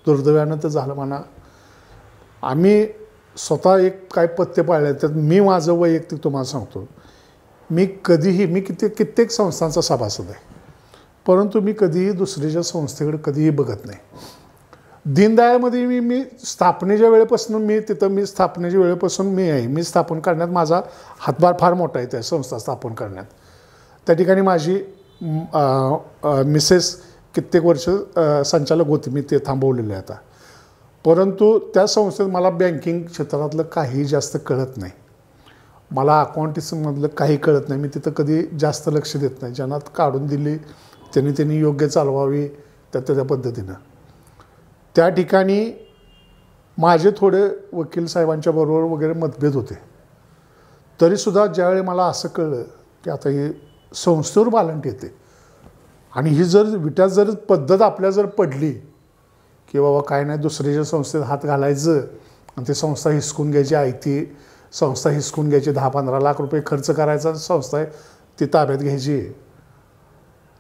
दुर्दैवानं तर झालं म्हणा आम्ही स्वतः एक काय पथ्य पाळले तर मी माझं वैयक्तिक तुम्हाला सांगतो मी कधीही मी किती कित्येक संस्थांचा सभासद आहे परंतु मी कधीही दुसरीच्या संस्थेकडे कधीही बघत नाही दीनदयाळमध्ये मी मी स्थापनेच्या वेळेपासून मी तिथं मी स्थापनेच्या वेळेपासून मी आहे मी स्थापन करण्यात माझा हातभार फार मोठा आहे त्या संस्था स्थापन करण्यात त्या ठिकाणी माझी मिसेस कित्येक वर्ष संचालक होती मी ते थांबवलेले आता परंतु त्या संस्थेत मला बँकिंग क्षेत्रातलं काही जास्त कळत नाही मला अकाउंटिसमधलं काही कळत नाही मी तिथं कधी जास्त लक्ष देत नाही ज्यांना काढून दिली त्यांनी त्यांनी योग्य चालवावी त्या त्या पद्धतीनं त्या ठिकाणी माझे थोडे वकील साहेबांच्या बरोबर वगैरे मतभेद होते तरीसुद्धा ज्यावेळी मला असं कळलं की आता ही संस्थेवर बालंट येते आणि ही जर विटा जर पद्धत आपल्या जर पडली की बाबा काय नाही दुसऱ्याच्या संस्थेत हात घालायचं आणि ते संस्था हिसकून घ्यायची आयती संस्था हिसकून घ्यायची दहा पंधरा लाख रुपये खर्च करायचा संस्था ती ताब्यात घ्यायची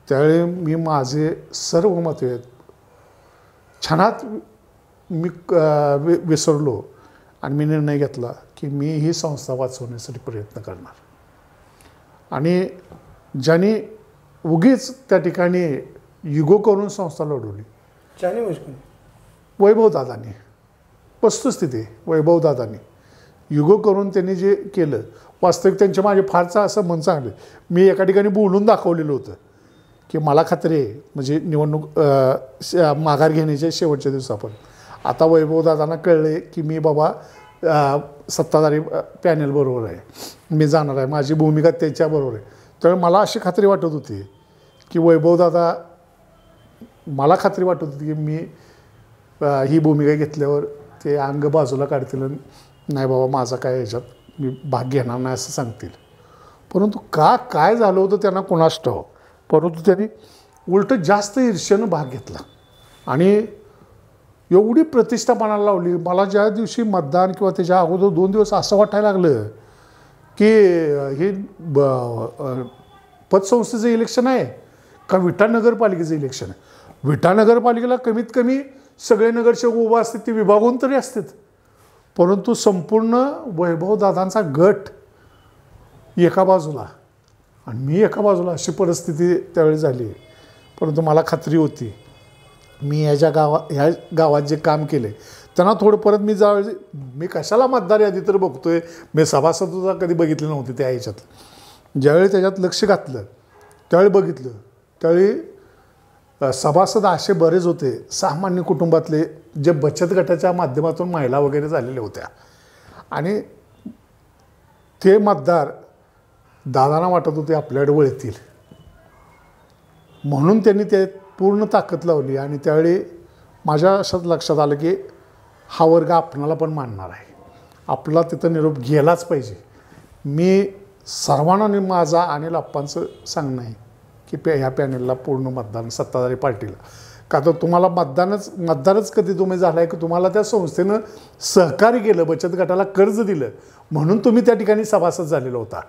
त्यावेळी मी माझे सर्व मत आहेत क्षणात मी विसरलो आणि मी निर्णय घेतला की मी ही संस्था वाचवण्यासाठी प्रयत्न करणार आणि ज्याने उगीच त्या ठिकाणी युगो करून संस्था लढवली ज्याने म्हणजे वैभवदादानी वस्तुस्थिती वैभवदादानी युगो करून त्यांनी जे केलं वास्तविक त्यांच्या माझे फारसं असं मन चांगलं मी एका ठिकाणी बोलून दाखवलेलं होतं की मला खात्री आहे म्हणजे निवडणूक माघार घेण्याच्या शेवटच्या आपण आता वैभवदादांना कळले की मी बाबा सत्ताधारी पॅनेलबरोबर बरोबर आहे मी जाणार आहे माझी भूमिका त्याच्याबरोबर आहे तर मला अशी खात्री वाटत होती की वैभवदादा मला खात्री वाटत होती की मी ही भूमिका घेतल्यावर ते अंग बाजूला काढतील नाही बाबा माझा काय याच्यात मी भाग घेणार नाही असं सांगतील परंतु का काय झालं होतं त्यांना कोणाष्ट परंतु त्यांनी उलट जास्त ईर्ष्यानं भाग घेतला आणि एवढी प्रतिष्ठा मनाला लावली मला ज्या दिवशी मतदान किंवा त्याच्या अगोदर दोन दिवस असं वाटायला लागलं की हे ब पतसंस्थेचं इलेक्शन आहे का विटा नगरपालिकेचं इलेक्शन आहे विटा नगरपालिकेला कमीत कमी सगळे नगरसेवक उभा असतात ते विभागून तरी असतात परंतु संपूर्ण वैभवदादांचा गट एका बाजूला आणि मी एका बाजूला अशी परिस्थिती त्यावेळी झाली परंतु मला खात्री होती मी ह्याच्या गावा ह्या गावात जे काम केले त्यांना थोडं परत मी जा मी कशाला मतदार यादी तर बघतो आहे मी सभासद कधी बघितले नव्हती त्या ह्याच्यात ज्यावेळी त्याच्यात लक्ष घातलं त्यावेळी बघितलं त्यावेळी सभासद असे बरेच होते सामान्य कुटुंबातले जे बचत गटाच्या माध्यमातून महिला वगैरे झालेल्या होत्या आणि ते मतदार दादांना वाटत होते आपल्याकडे वळतील म्हणून त्यांनी ते पूर्ण ताकद लावली आणि त्यावेळी माझ्या असं लक्षात आलं की हा वर्ग आपणाला पण मानणार आहे आपला तिथं निरोप गेलाच पाहिजे मी सर्वांना माझा अनिल लाप्पांचं सांगणं आहे की पॅ ह्या पॅनेलला पूर्ण मतदान सत्ताधारी पार्टीला का तर तुम्हाला मतदानच मतदानच कधी तुम्ही झाला आहे की तुम्हाला त्या संस्थेनं सहकार्य केलं बचत गटाला कर्ज दिलं म्हणून तुम्ही त्या ठिकाणी सभासद झालेला होता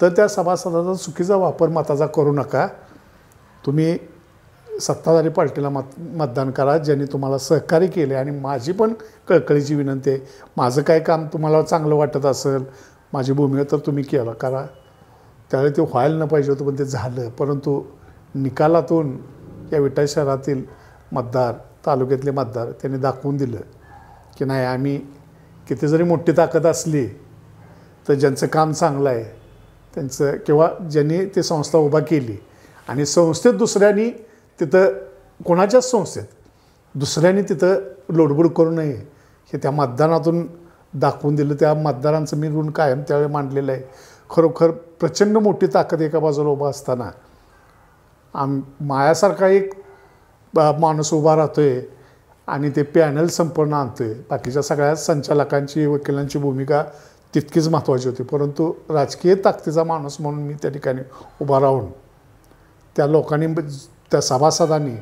तर त्या सभासदाचा चुकीचा वापर मताचा करू नका तुम्ही सत्ताधारी पार्टीला मत मतदान करा ज्यांनी तुम्हाला सहकार्य केले आणि माझी पण कळकळीची विनंती आहे माझं काय काम तुम्हाला चांगलं वाटत असेल माझी भूमिका तर तुम्ही केला करा त्यावेळी ते व्हायला न पाहिजे होतं पण ते झालं परंतु निकालातून या विटा शहरातील मतदार तालुक्यातले मतदार त्यांनी दाखवून दिलं की नाही आम्ही किती जरी मोठी ताकद असली तर ज्यांचं काम चांगलं आहे त्यांचं किंवा ज्यांनी ते संस्था उभा केली आणि संस्थेत दुसऱ्यांनी तिथं कोणाच्याच संस्थेत दुसऱ्यांनी तिथं लोडबुड करू नये हे त्या मतदानातून दाखवून दिलं त्या मतदारांचं मी ऋण कायम त्यावेळी मांडलेलं आहे खरोखर प्रचंड मोठी ताकद एका बाजूला उभा असताना आम मायासारखा एक माणूस उभा राहतो आहे आणि ते पॅनल संपन्न आणतो आहे बाकीच्या सगळ्या संचालकांची वकिलांची भूमिका तितकीच महत्त्वाची होती परंतु राजकीय ताकदीचा माणूस म्हणून मी त्या ठिकाणी उभा राहून त्या लोकांनी त्या सभासदांनी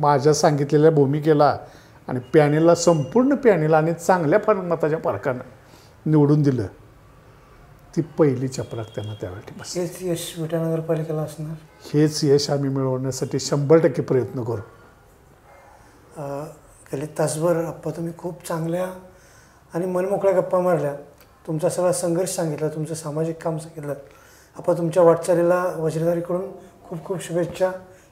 माझ्या सांगितलेल्या भूमिकेला आणि पॅनेलला संपूर्ण पॅनेल आणि चांगल्या फर मताच्या फरकानं निवडून दिलं ती पहिली चपराक त्यांना त्यावेळी बस हेच यश विटा नगरपालिकेला असणार हेच यश आम्ही मिळवण्यासाठी शंभर टक्के प्रयत्न करू गेले तासभर आप्पा तुम्ही खूप चांगल्या आणि मनमोकळ्या गप्पा मारल्या तुमचा सगळा संघर्ष सांगितला तुमचं सामाजिक काम सांगितलं आपण तुमच्या वाटचालीला वज्रधारीकडून खूप खूप शुभेच्छा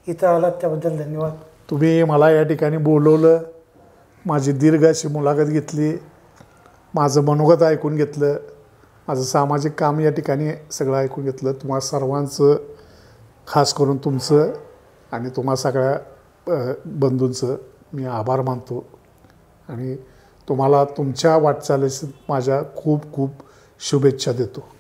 इथं आलात त्याबद्दल धन्यवाद तुम्ही मला या ठिकाणी बोलवलं माझी दीर्घ अशी मुलाखत घेतली माझं मनोगत ऐकून घेतलं माझं सामाजिक काम या ठिकाणी सगळं ऐकून घेतलं तुम्हा सर्वांचं खास करून तुमचं आणि तुम्हा सगळ्या बंधूंचं मी आभार मानतो आणि तुम्हाला तुमच्या वाटचालीस माझ्या खूप खूप शुभेच्छा देतो